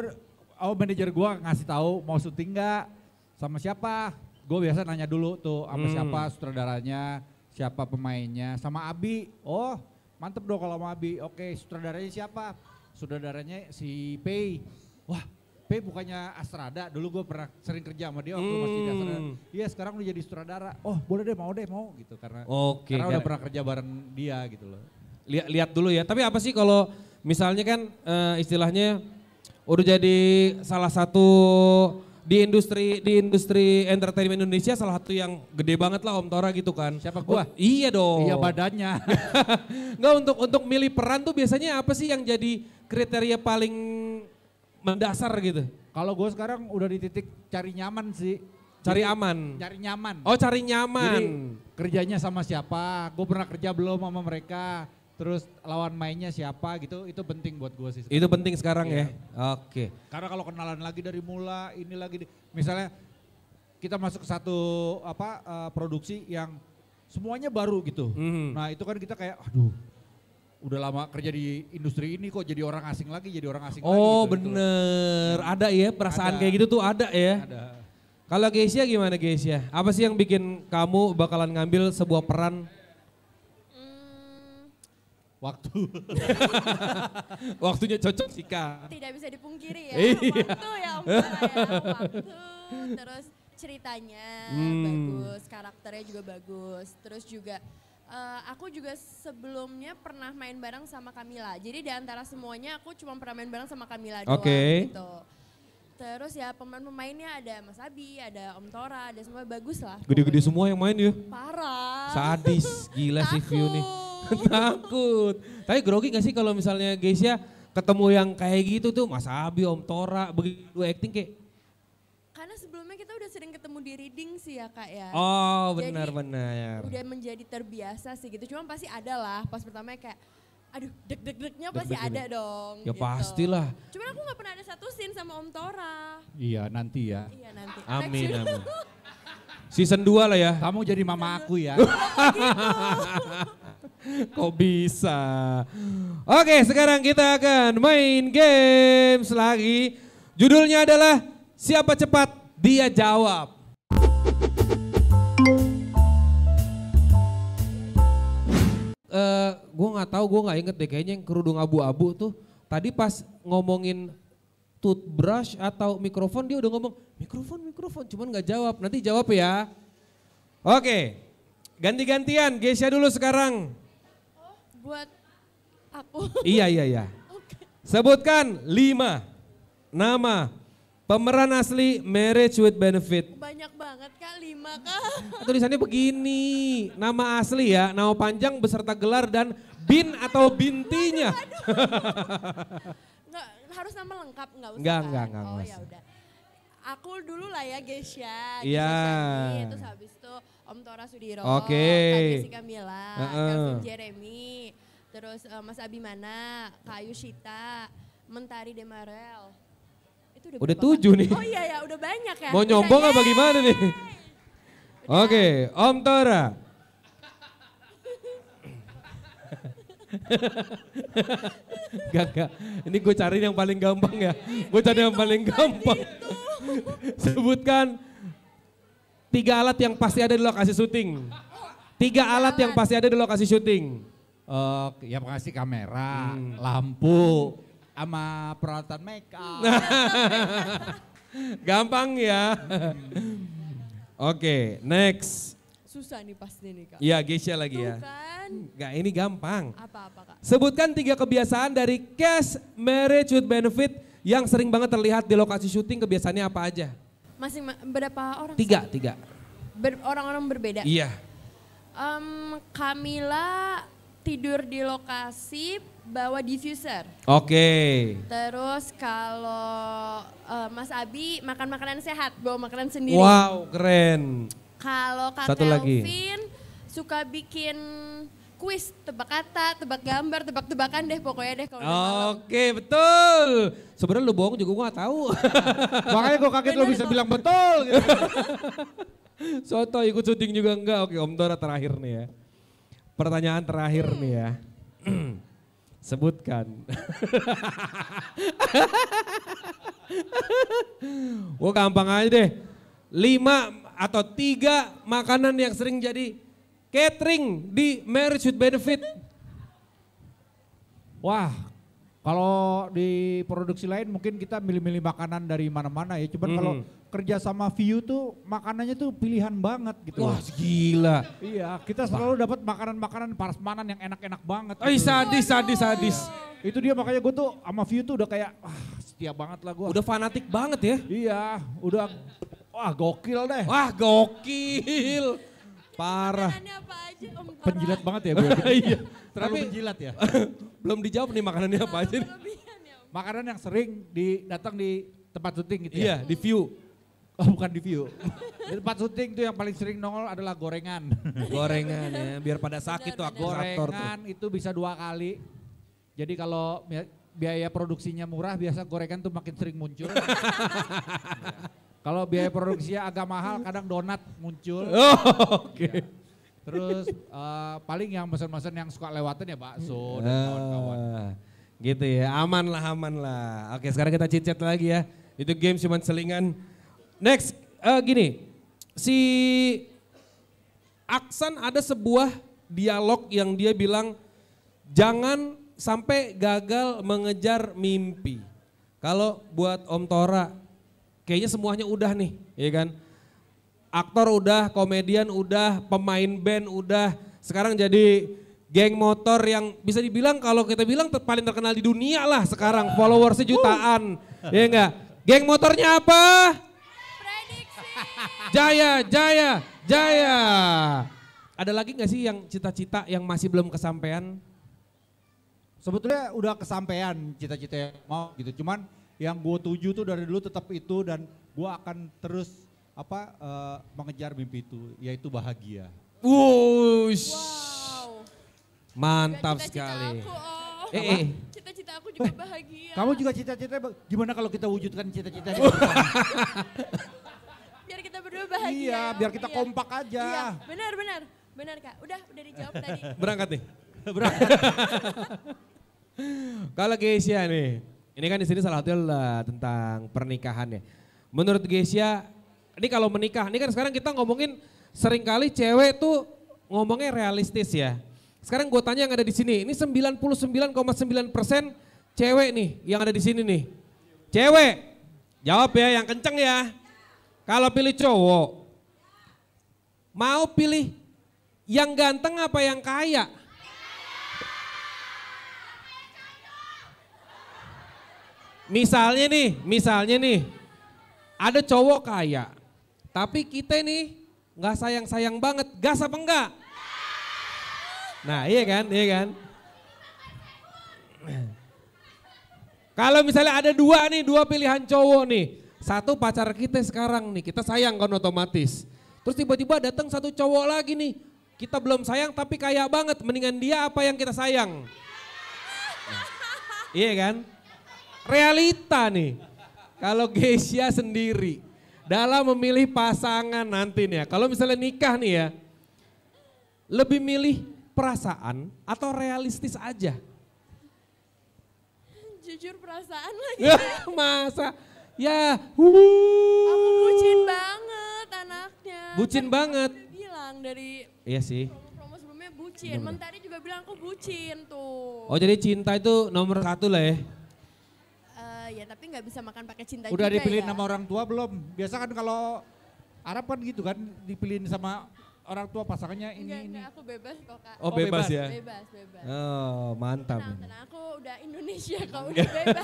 S1: oh manajer gua ngasih tahu mau syuting nggak sama siapa? Gue biasa nanya dulu tuh apa hmm. siapa sutradaranya, siapa pemainnya, sama Abi. Oh, mantep dong kalau sama Abi. Oke, sutradaranya siapa? Sutradaranya si Pei. Wah, P bukannya Astrada dulu gue pernah sering kerja sama dia waktu hmm. masih di hmm. iya sekarang udah jadi sutradara oh boleh deh mau deh mau gitu karena okay, karena, udah pernah kerja bareng dia gitu loh lihat lihat dulu ya tapi apa sih kalau misalnya kan uh, istilahnya udah jadi salah satu di industri di industri entertainment Indonesia salah satu yang gede banget lah Om Tora gitu kan. Siapa gua? Oh, iya dong. Iya badannya. Enggak [laughs] untuk untuk milih peran tuh biasanya apa sih yang jadi kriteria paling mendasar gitu. Kalau gue sekarang udah di titik cari nyaman sih. Cari Jadi, aman. Cari nyaman. Oh cari nyaman. Jadi kerjanya sama siapa? Gue pernah kerja belum sama mereka. Terus lawan mainnya siapa gitu, itu penting buat gue sih. Sekarang. Itu penting sekarang iya. ya? Oke. Okay. Karena kalau kenalan lagi dari mula, ini lagi, di, misalnya kita masuk ke satu apa uh, produksi yang semuanya baru gitu. Mm. Nah itu kan kita kayak, aduh udah lama kerja di industri ini kok jadi orang asing lagi, jadi orang asing oh, lagi. Gitu, gitu. bener, gitu. ada ya perasaan ada. kayak gitu tuh ada ya. Ada. Kalau Geisha gimana Geisha? Apa sih yang bikin kamu bakalan ngambil sebuah peran? Hmm. Waktu. [laughs] Waktunya cocok sih Kak. Tidak bisa dipungkiri ya, iya. waktu ya ya, waktu.
S2: Terus ceritanya hmm. bagus, karakternya juga bagus. Terus juga uh, aku juga sebelumnya pernah main bareng sama Kamila. Jadi di antara semuanya aku cuma pernah main bareng sama Kamila okay. doang gitu. Terus ya pemain-pemainnya ada Mas Abi, ada Om Tora, ada semua bagus lah.
S1: Gede-gede semua yang main ya? Parah. Sadis, gila sih view nih. [laughs] Takut. Tapi grogi gak sih kalau misalnya Geisha ya, ketemu yang kayak gitu tuh Mas Abi, Om Tora, begitu acting kayak
S2: kita udah sering ketemu di reading sih ya kak ya. Oh
S1: benar-benar. Udah
S2: menjadi terbiasa sih gitu. Cuma pasti ada lah pas pertama kayak aduh deg-deg-degnya deg pasti deg ada dong. Ya gitu. pastilah. Cuman aku nggak pernah ada satu scene sama Om Tora.
S1: Iya nanti ya. Iya nanti. Amin amin. [laughs] Season 2 lah ya. Kamu jadi mama aku ya. Gitu. [laughs] Kok bisa? Oke sekarang kita akan main games lagi. Judulnya adalah Siapa Cepat dia jawab. Uh, eh, gue nggak tahu, gue nggak inget deh. Kayaknya yang kerudung abu-abu tuh tadi pas ngomongin toothbrush atau mikrofon dia udah ngomong mikrofon mikrofon cuman nggak jawab nanti jawab ya oke ganti-gantian Gesia dulu sekarang
S2: buat aku
S1: iya iya iya [laughs] okay. sebutkan lima nama Pemeran asli Marriage with Benefit. Banyak banget kak, lima kak. Nah, tulisannya begini, nama asli ya, nama panjang beserta gelar dan bin atau bintinya. Aduh, aduh, aduh. [laughs] nggak, harus nama lengkap nggak usah Enggak, kan? enggak, enggak. Oh ya
S2: udah. Aku dulu lah ya Gesha, iya. Gesha yeah. Shani, terus habis itu Om Tora Sudiro, okay. Kak Jessica Mila, uh -uh. Calvin Jeremy, terus uh, Mas Abimana, Kak Ayushita, Mentari Demarel itu udah, udah tujuh nih. Oh iya ya, udah banyak ya. Mau nyombong apa gimana
S1: nih? Oke, okay, Om Tora. gak, gak. Ini gue cari yang paling gampang ya. Gue cari yang paling gampang. Sebutkan tiga alat yang pasti ada di lokasi syuting. Tiga alat yang pasti ada di lokasi syuting. Uh, ya pasti kamera, hmm. lampu, sama peralatan make up. [laughs] Gampang ya. Hmm. Oke, okay, next.
S2: Susah nih pasti nih kak.
S1: Iya Gesha lagi Tuh, ya. kan. Gak ini gampang. Apa-apa kak. Sebutkan tiga kebiasaan dari cash marriage with benefit yang sering banget terlihat di lokasi syuting kebiasaannya apa aja?
S2: Masih berapa orang? Tiga, sih? tiga. orang orang-orang berbeda? Iya. Um, Kamila tidur di lokasi bawa diffuser.
S1: Oke. Okay.
S2: Terus kalau uh, Mas Abi makan makanan sehat, bawa makanan sendiri. Wow,
S1: keren.
S2: Kalau Kak Satu Kelvin lagi. suka bikin kuis, tebak kata, tebak gambar, tebak-tebakan deh pokoknya deh kalau Oke,
S1: okay, betul. Sebenarnya lu bohong juga gua gak tahu. [laughs] Makanya gue kaget lu bisa bilang betul. Gitu. [laughs] Soto ikut syuting juga enggak. Oke, Om Dora terakhir nih ya. Pertanyaan terakhir nih ya. [clears throat] Sebutkan. Wah [laughs] oh, gampang aja deh. Lima atau tiga makanan yang sering jadi catering di marriage with benefit. Wah, kalau di produksi lain mungkin kita milih-milih makanan dari mana-mana ya. Cuman mm -hmm. kalau kerja sama View tuh makanannya tuh pilihan banget gitu. Wah gila. Iya, kita selalu dapat makanan-makanan parasmanan yang enak-enak banget. Gitu. Oh, sadis, sadis, sadis. Iya. Itu dia makanya gue tuh sama View tuh udah kayak ah, setia banget lah gue. Udah fanatik banget ya? Iya, udah wah gokil deh. Wah gokil. Parah. penjilat banget ya, ya? gue. [laughs] iya. Terlalu penjilat ya. [laughs] belum dijawab nih makanannya apa aja. Ya, Makanan yang sering di datang di tempat syuting gitu ya. Iya, di view. Oh bukan di view. [laughs] di tempat syuting tuh yang paling sering nongol adalah gorengan. [laughs] gorengan ya, biar pada sakit tuh Gorengan itu bisa dua kali. Jadi kalau biaya produksinya murah, biasa gorengan tuh makin sering muncul. [laughs] kalau biaya produksinya agak mahal, kadang donat muncul. Oh, Oke. Okay. Ya. Terus uh, paling yang mesen-mesen yang suka lewatin ya bakso dan ah, kawan-kawan. gitu ya, aman lah, aman lah. Oke sekarang kita cicat lagi ya. Itu game cuman selingan. Next, uh, gini, si Aksan ada sebuah dialog yang dia bilang jangan sampai gagal mengejar mimpi. Kalau buat Om Tora, kayaknya semuanya udah nih, ya kan? Aktor udah, komedian udah, pemain band udah, sekarang jadi geng motor yang bisa dibilang kalau kita bilang paling terkenal di dunia lah sekarang, followersnya jutaan, uh. ya enggak? Geng motornya apa? Jaya, jaya, jaya. Ada lagi gak sih yang cita-cita yang masih belum kesampaian? Sebetulnya udah kesampaian cita-cita yang mau gitu. Cuman yang gue tuju tuh dari dulu tetap itu dan gue akan terus apa uh, mengejar mimpi itu yaitu bahagia. Wush. Wow. Mantap cita -cita sekali. Aku, oh. Eh, eh. Cita-cita aku juga eh, bahagia. Kamu juga cita-cita gimana kalau kita wujudkan cita-cita? [laughs] Iya, bahagia. Iya, biar kita iya. kompak aja. Iya, benar
S2: benar. Benar Kak. Udah, udah dijawab tadi. [laughs] Berangkat nih. [laughs] Berangkat.
S1: [laughs] Kalau Gesia nih, ini kan di sini salah satu eh, tentang pernikahan ya. Menurut Gesia, ini kalau menikah, ini kan sekarang kita ngomongin seringkali cewek tuh ngomongnya realistis ya. Sekarang gue tanya yang ada di sini, ini 99,9 persen cewek nih yang ada di sini nih. Cewek, jawab ya yang kenceng ya. Kalau pilih cowok, mau pilih yang ganteng apa yang kaya? Misalnya nih, misalnya nih, ada cowok kaya, tapi kita nih nggak sayang-sayang banget, gas apa enggak? Nah iya kan, iya kan? Kalau misalnya ada dua nih, dua pilihan cowok nih, satu pacar kita sekarang nih, kita sayang kan otomatis. Terus tiba-tiba datang satu cowok lagi nih, kita belum sayang tapi kaya banget, mendingan dia apa yang kita sayang. Nah, iya kan? Realita nih. Kalau Geisha sendiri dalam memilih pasangan nanti nih ya. Kalau misalnya nikah nih ya, lebih milih perasaan atau realistis aja?
S2: Jujur perasaan lagi. [laughs]
S1: Masa? Ya, Aku bucin banget anaknya. Bucin banget. Dia bilang dari Iya sih. Promo, -promo sebelumnya bucin. Bener. Mentari juga bilang aku bucin tuh. Oh jadi cinta itu nomor satu lah ya?
S2: Eh, ya tapi nggak bisa makan pakai cinta Udah juga dipilih ya. nama orang tua
S1: belum? Biasa kan kalau Arab kan gitu kan dipilih sama orang tua pasangannya ini enggak, ini. Enggak, aku bebas kok Kak. Oh, bebas, bebas ya? Bebas, bebas. Oh, mantap. Tenang, tenang. Aku
S2: udah Indonesia kok, [laughs] udah bebas.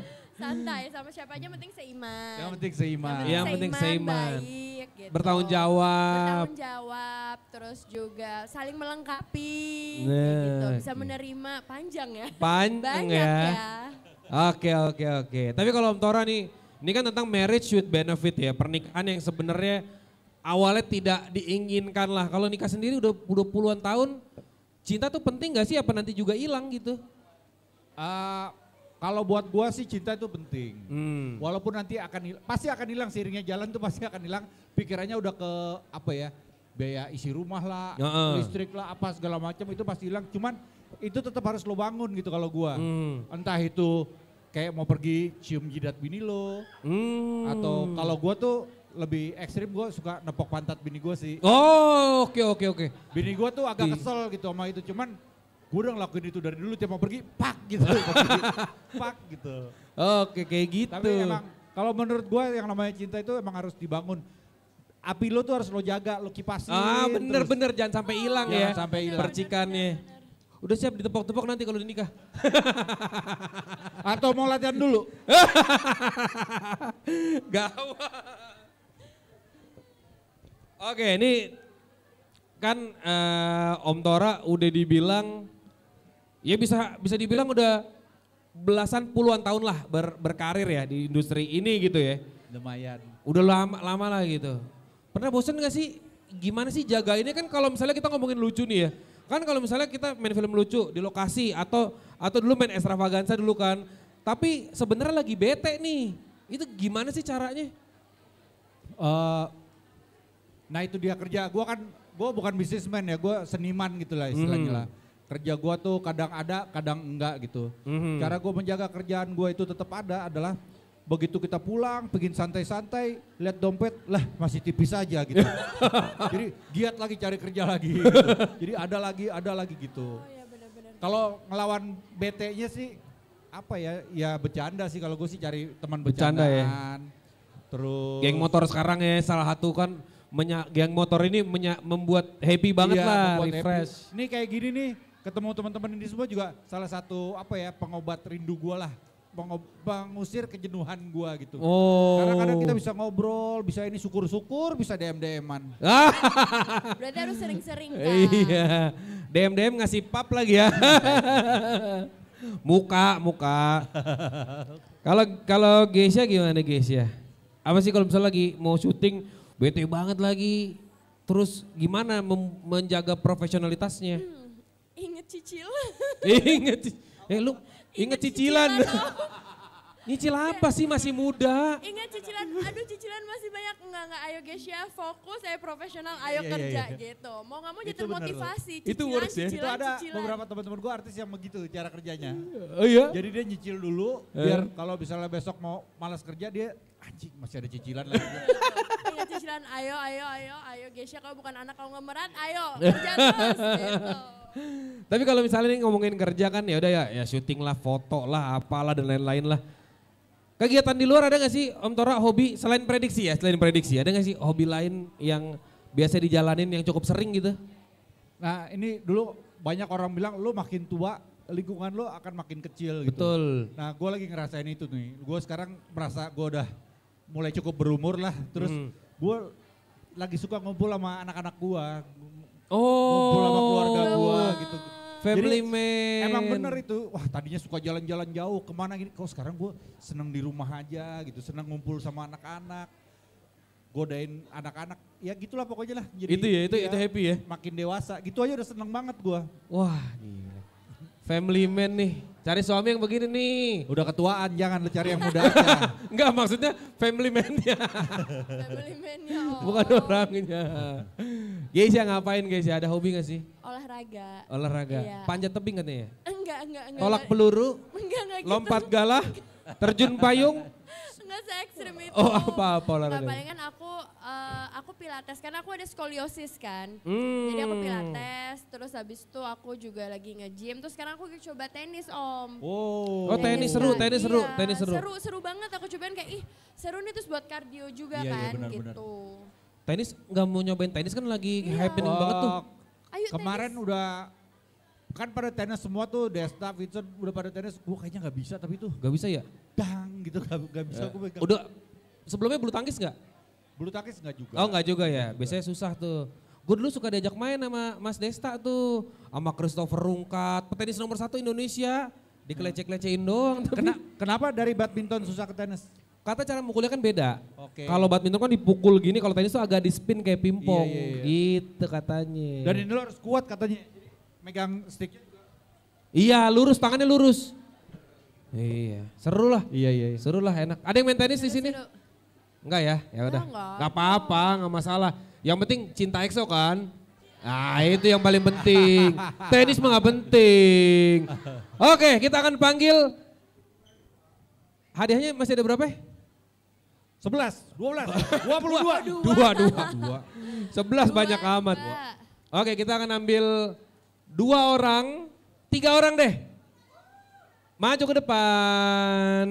S2: [laughs] santai sama siapa aja penting seiman. Yang penting seiman. Yang penting seiman. Baik, gitu. Bertanggung jawab. Bertanggung
S1: jawab,
S2: terus juga saling
S1: melengkapi gitu. nah, gitu. Bisa okay.
S2: menerima panjang
S1: ya. Panjang ya. ya. Oke, oke, oke. Tapi kalau Om Tora nih, ini kan tentang marriage with benefit ya, pernikahan yang sebenarnya awalnya tidak diinginkan lah. Kalau nikah sendiri udah, udah puluhan tahun, cinta tuh penting gak sih apa nanti juga hilang gitu? Uh, kalau buat gua sih cinta itu penting. Hmm. Walaupun nanti akan pasti akan hilang seiringnya jalan tuh pasti akan hilang. Pikirannya udah ke apa ya? Biaya isi rumah lah, ya, -uh. listrik lah, apa segala macam itu pasti hilang. Cuman itu tetap harus lo bangun gitu kalau gua. Hmm. Entah itu kayak mau pergi cium jidat bini lo hmm. atau kalau gua tuh lebih ekstrim gua suka nepok pantat bini gua sih. Oh oke okay, oke okay, oke. Okay. Bini gua tuh agak kesel gitu sama itu cuman gue udah ngelakuin itu dari dulu tiap mau pergi pak gitu [laughs] pak gitu oke kayak gitu tapi emang kalau menurut gue yang namanya cinta itu emang harus dibangun api lo tuh harus lo jaga lo kipasin ah bener bener jangan sampai oh, hilang iya. ya sampai hilang percikannya iya, udah siap ditepok-tepok nanti kalau nikah [laughs] atau mau latihan dulu [laughs] gawat oke ini kan uh, Om Tora udah dibilang ya bisa bisa dibilang udah belasan puluhan tahun lah ber, berkarir ya di industri ini gitu ya. Lumayan. Udah lama lama lah gitu. Pernah bosen gak sih? Gimana sih jaga ini kan kalau misalnya kita ngomongin lucu nih ya. Kan kalau misalnya kita main film lucu di lokasi atau atau dulu main extravaganza dulu kan. Tapi sebenarnya lagi bete nih. Itu gimana sih caranya? Uh, nah itu dia kerja. Gua kan gue bukan bisnismen ya, gue seniman gitu lah istilahnya hmm. lah kerja gue tuh kadang ada, kadang enggak gitu. Mm-hmm. Cara gue menjaga kerjaan gue itu tetap ada adalah begitu kita pulang, pingin santai-santai, lihat dompet, lah masih tipis aja gitu. [laughs] Jadi giat lagi cari kerja lagi. Gitu. Jadi ada lagi, ada lagi gitu. Oh, ya kalau ngelawan BT-nya sih apa ya? Ya bercanda sih kalau gue sih cari teman Bercanda ya. Terus geng motor sekarang ya salah satu kan menya, geng motor ini menya, membuat happy banget iya, lah, membuat refresh. Happy. Ini kayak gini nih, ketemu teman-teman ini semua juga salah satu apa ya pengobat rindu gue lah mengusir kejenuhan gua gitu. Oh. Karena kadang kita bisa ngobrol, bisa ini syukur-syukur, bisa DM-DM-an. [laughs] Berarti harus sering-sering kan? Iya. DM-DM ngasih pap lagi ya. muka, muka. Kalau kalau Gesia gimana Gesia? Apa sih kalau misalnya lagi mau syuting, bete banget lagi. Terus gimana menjaga profesionalitasnya? Hmm.
S2: Inget cicil. [laughs] inget,
S1: eh lu inget, inget cicilan. cicilan [laughs] Nyicil apa sih masih muda?
S2: Ingat cicilan, aduh cicilan masih banyak. Enggak, enggak, ayo Gesia ya. fokus, ayo profesional, ayo iya, iya kerja iya, iya. gitu. Mau gak mau jadi termotivasi, cicilan, Itu works ya? Cicilan, itu ada cicilan. beberapa
S1: teman-teman gue artis yang begitu cara kerjanya. Iya. Oh iya? Jadi dia nyicil dulu, eh. biar kalau misalnya besok mau malas kerja dia, anjing masih ada cicilan lagi.
S2: [laughs] Ingat cicilan, ayo, ayo, ayo, ayo Gesia ya. kalau bukan anak, kalau ngemerat, ayo kerja terus gitu.
S1: Tapi kalau misalnya nih ngomongin kerja kan ya udah ya, ya syuting lah, foto lah, apalah dan lain-lain lah. Kegiatan di luar ada nggak sih Om Tora hobi selain prediksi ya, selain prediksi ada nggak sih hobi lain yang biasa dijalanin yang cukup sering gitu? Nah ini dulu banyak orang bilang lo makin tua lingkungan lo akan makin kecil gitu. Betul. Nah gue lagi ngerasain itu nih. Gue sekarang merasa gue udah mulai cukup berumur lah. Terus hmm. gue lagi suka ngumpul sama anak-anak gue. Oh. Ngumpul sama keluarga gua gitu. Family Jadi, man. Emang bener itu. Wah tadinya suka jalan-jalan jauh kemana gini. Kok sekarang gua seneng di rumah aja gitu. Seneng ngumpul sama anak-anak. Godain anak-anak. Ya gitulah pokoknya lah. Jadi, itu ya, itu, ya, itu happy ya. Makin dewasa. Gitu aja udah seneng banget gua. Wah gila family man nih. Cari suami yang begini nih. Udah ketuaan jangan lu cari yang muda aja. Enggak [laughs] maksudnya family man-nya. [laughs] family
S2: man-nya. Oh. Bukan
S1: orangnya. Guys ya ngapain guys ya? Ada hobi gak sih?
S2: Olahraga. Olahraga. Iya.
S1: Panjat tebing katanya?
S2: Enggak, enggak, enggak. Tolak peluru? Enggak, enggak gitu. Lompat galah?
S1: Terjun payung? [laughs]
S2: nggak se ekstrim itu. Oh apa
S1: apa olahraga? Nah, palingan
S2: aku uh, aku pilates karena aku ada skoliosis kan.
S1: Hmm. Jadi aku pilates
S2: terus habis itu aku juga lagi nge-gym terus sekarang aku coba tenis om.
S1: Oh, oh tenis, seru, kan? tenis seru, iya, tenis seru. Seru
S2: seru banget aku cobain kayak ih seru nih terus buat kardio juga iya, iya kan iya, benar, gitu.
S1: Benar. Tenis nggak mau nyobain tenis kan lagi iya. happening oh, banget tuh. Ayo, kemarin tenis. udah kan pada tenis semua tuh Desta, Vincent udah pada tenis. Gue kayaknya nggak bisa tapi tuh. Gak bisa ya? dang gitu gak, gak bisa gue eh, pegang. Udah sebelumnya bulu tangkis gak? Bulu tangkis gak juga. Oh gak juga ya, juga. biasanya susah tuh. Gue dulu suka diajak main sama Mas Desta tuh, sama Christopher Rungkat, petenis nomor satu Indonesia. dikelecek lecekin doang. Kena, kenapa dari badminton susah ke tenis? Kata cara mukulnya kan beda. Okay. Kalau badminton kan dipukul gini, kalau tenis tuh agak di spin kayak pimpong iya, iya, iya. gitu katanya. Dan ini harus kuat katanya. Megang sticknya juga. Iya lurus, tangannya lurus. Iya, seru lah. Iya, iya, iya. Seru lah enak. Ada yang main tenis di sini? Enggak ya? Ya udah. Enggak apa-apa, enggak masalah. Yang penting cinta EXO kan? Nah, itu yang paling penting. [laughs] Tenis mah penting. Oke, kita akan panggil hadiahnya masih ada berapa? Sebelas, dua belas, [laughs] dua puluh dua, dua dua, dua. Sebelas banyak amat. Oke, kita akan ambil dua orang, tiga orang deh. Maju ke depan.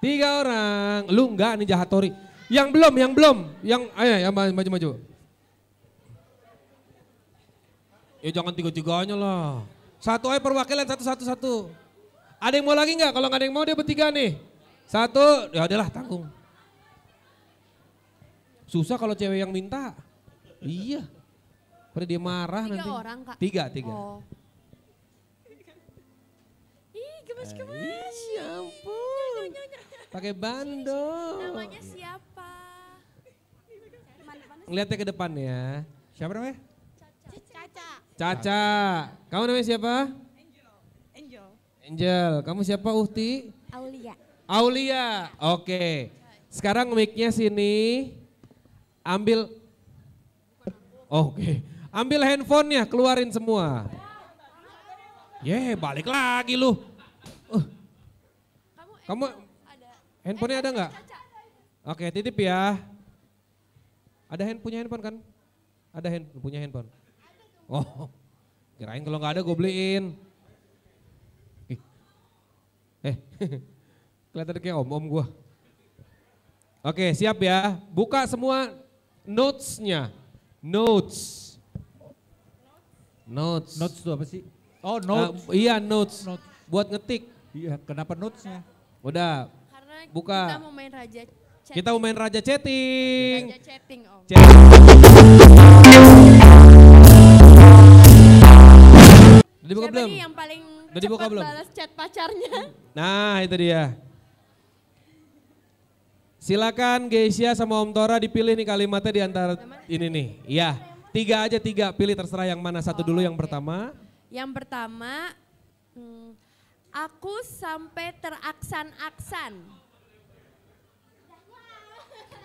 S1: Tiga orang. Lu enggak nih jahat Tori. Yang belum, yang belum. Yang ayo yang maju-maju. Ya jangan tiga-tiganya lah. Satu aja perwakilan, satu, satu, satu. Ada yang mau lagi nggak? Kalau nggak ada yang mau dia bertiga nih. Satu, ya adalah tanggung. Susah kalau cewek yang minta. Iya. Pada dia marah tiga nanti. Tiga orang kak? Tiga, tiga. Oh cemas eh, Ya ampun. Pakai bando. Namanya
S2: siapa?
S1: Ngeliatnya ke depan ya. Siapa namanya? Caca. Caca. Kamu namanya siapa? Angel. Angel. Kamu siapa Uhti? Aulia. Aulia. Oke. Okay. Sekarang mic-nya sini. Ambil. Oke. Okay. Ambil handphonenya, keluarin semua. Ye, yeah, balik lagi lu. Kamu ada. Eh, handphonenya ada nggak? Oke, titip ya. Ada hand punya handphone kan? Ada hand punya handphone. Oh, kirain kalau nggak ada gue beliin. Eh, [laughs] kelihatan kayak om-om gue. Oke, siap ya. Buka semua notes-nya. Notes. Notes. Notes itu apa sih? Eh, oh, notes. Uh, iya, notes. notes. Buat ngetik. Iya, kenapa notes-nya? Udah. Karena Buka. kita mau main raja chatting. Kita mau main raja chatting. Raja chatting, Om. Chatting.
S2: Udah dibuka belum? yang paling
S1: Udah dibuka belum? balas chat pacarnya? Nah, itu dia. Silakan Geisha sama Om Tora dipilih nih kalimatnya di antara ini nih. Iya, tiga aja tiga, pilih terserah yang mana. Satu oh, dulu yang oh, okay. pertama.
S2: Yang pertama, hmm, Aku sampai teraksan-aksan.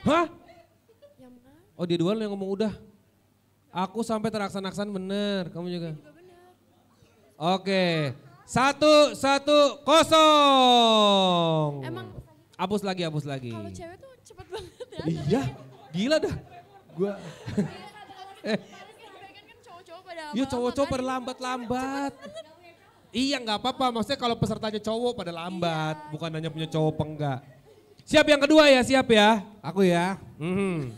S1: Hah? Ya oh dia dua yang ngomong udah. Aku sampai teraksan-aksan bener, kamu juga. Iya, Oke, satu satu kosong. Emang hapus lagi, hapus lagi. Kalau cewek tuh cepet banget ya. Iya, gila dah. Gua. Iya eh. kan kan cowok-cowok pada iya, kan. lambat-lambat. Iya nggak apa-apa, maksudnya kalau pesertanya cowok pada lambat, iya. bukan hanya punya cowok penggak. Siap yang kedua ya, siap ya. Aku ya. Mm.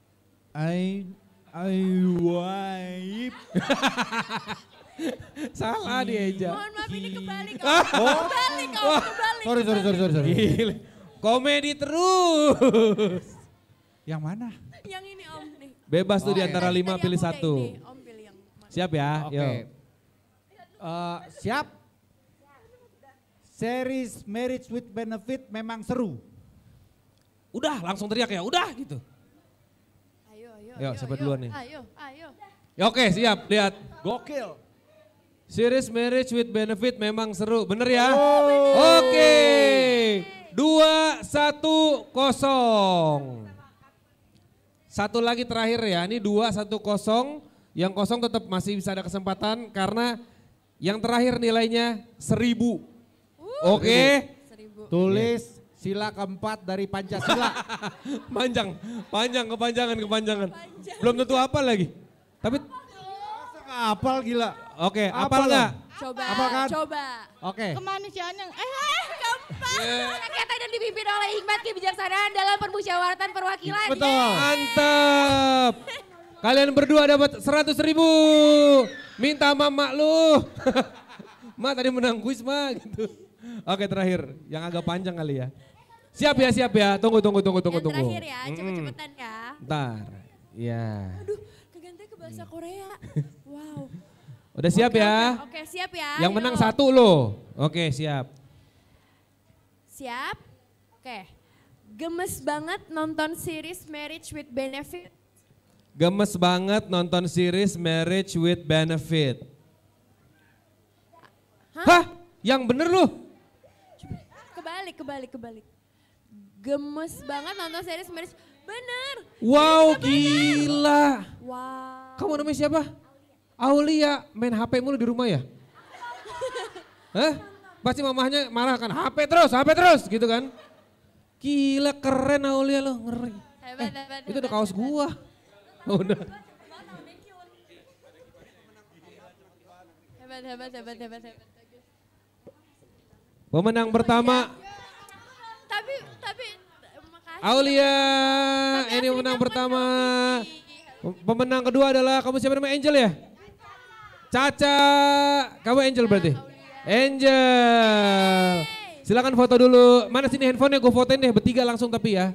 S1: [laughs] I I wipe. [laughs] Salah dia aja. Mohon
S2: maaf ini kembali kembali [laughs]
S1: Oh. kembali Sorry, sorry, sorry, sorry. sorry. Komedi terus. Yang mana? Yang ini Om Bebas oh, tuh di oh, antara eh, lima pilih satu. Ini, pilih Siap ya, okay. yuk. Uh, siap? Series Marriage with Benefit memang seru. Udah langsung teriak ya, udah gitu. Ayo, ayo, Yuk, siapa duluan nih?
S2: Ayo, ayo.
S1: Ya oke siap, lihat. Gokil. Series Marriage with Benefit memang seru, bener ya? Oh, oke. Okay. Dua, satu, kosong. Satu lagi terakhir ya, ini dua, satu, kosong. Yang kosong tetap masih bisa ada kesempatan karena yang terakhir nilainya seribu. Uh, Oke. Tulis sila keempat dari Pancasila. [laughs] panjang, panjang, kepanjangan, kepanjangan. Panjang. Belum tentu apa lagi. Tapi apal gila. Oke, okay, apal enggak?
S2: Coba, apal kan? coba. Oke. Okay. Kemanusiaan yang eh, eh, eh keempat. Yeah. Rakyat dan dipimpin oleh hikmat kebijaksanaan dalam permusyawaratan perwakilan. Betul. Yeah.
S1: Mantap. [laughs] Kalian berdua dapat 100 ribu. Minta mamak lu. Ma, tadi menang kuis ma gitu. Oke terakhir, yang agak panjang kali ya. Siap ya, siap ya. Tunggu, tunggu, tunggu, tunggu, yang tunggu. terakhir ya, hmm. cepet-cepetan ya. Ntar, ya. Aduh,
S2: keganti ke bahasa Korea. Wow.
S1: Udah siap oke, ya? Oke, oke, siap ya. Yang menang satu loh. Oke, siap.
S2: Siap? Oke. Gemes banget nonton series Marriage with Benefit
S1: Gemes banget nonton series Marriage with Benefit. Hah? Hah? Yang bener lu?
S2: Kebalik, kebalik, kebalik. Gemes banget nonton series Marriage.
S1: Bener. Wow, bener. gila. Wow. Kamu namanya siapa? Aulia. Main HP mulu di rumah ya? [laughs] Hah? Pasti mamahnya marah kan, HP terus, HP terus gitu kan. Gila keren Aulia lo, ngeri. Hebat, eh, hebat, itu udah kaos hebat. gua. Hebat,
S2: hebat, hebat, hebat,
S1: Pemenang pertama.
S2: Tapi, tapi.
S1: Aulia, ini pemenang kan pertama. Pemenang kedua adalah kamu siapa namanya Angel ya? Caca, kamu Angel berarti? Angel. Silakan foto dulu. Mana sini handphonenya? Gue fotoin deh bertiga langsung tapi ya.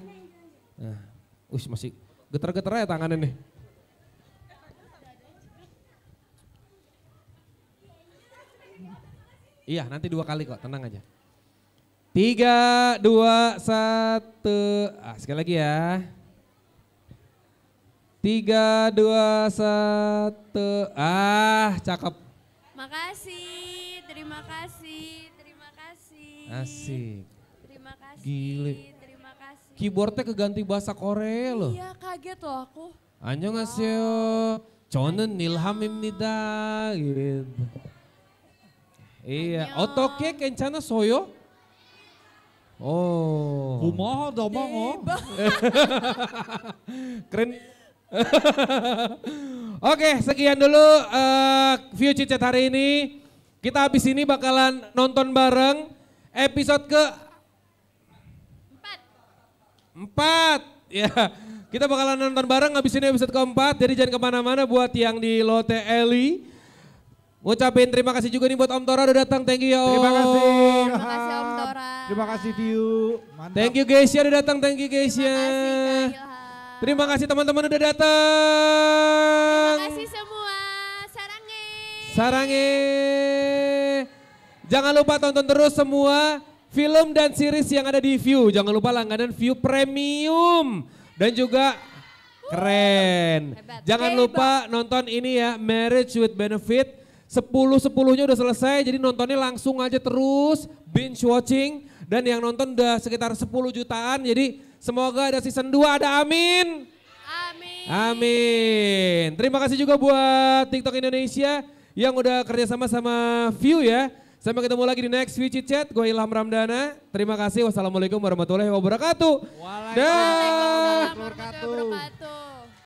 S1: Nah, ush masih geter-geter aja tangannya nih. Iya, nanti dua kali kok, tenang aja. Tiga, dua, satu. Ah, sekali lagi ya. Tiga, dua, satu. Ah, cakep.
S2: Makasih, terima kasih, terima kasih.
S1: Asik. Terima kasih. Gile keyboardnya keganti bahasa Korea loh.
S2: Iya kaget loh aku.
S1: Annyeonghaseyo, wow. Chonen Imnida gitu. Iya, otoke kencana soyo. Oh. Kumaha domong oh? [laughs] Keren. [laughs] Oke, sekian dulu uh, view cicet hari ini. Kita habis ini bakalan nonton bareng episode ke Empat. Ya. Kita bakalan nonton bareng habis ini episode keempat. Jadi jangan kemana-mana buat yang di Lotte Eli. Ngucapin terima kasih juga nih buat Om Tora udah datang. Thank you ya Om. Terima kasih. Terima kasih Om Tora. Terima kasih Tiu. Thank you guys ya udah datang. Thank you Geisha. Ya. Terima kasih Terima kasih teman-teman udah datang. Terima kasih semua. Sarange. Sarange. Jangan lupa tonton terus semua film dan series yang ada di View. Jangan lupa langganan View Premium dan juga keren. Jangan lupa nonton ini ya Marriage with Benefit. Sepuluh sepuluhnya udah selesai jadi nontonnya langsung aja terus binge watching dan yang nonton udah sekitar 10 jutaan jadi semoga ada season 2 ada amin. Amin. Amin. Terima kasih juga buat TikTok Indonesia yang udah kerjasama sama View ya. Sampai ketemu lagi di next Vici Chat. Gue Ilham Ramdana. Terima kasih. Wassalamualaikum warahmatullahi wabarakatuh. Waalaikumsalam warahmatullahi wabarakatuh.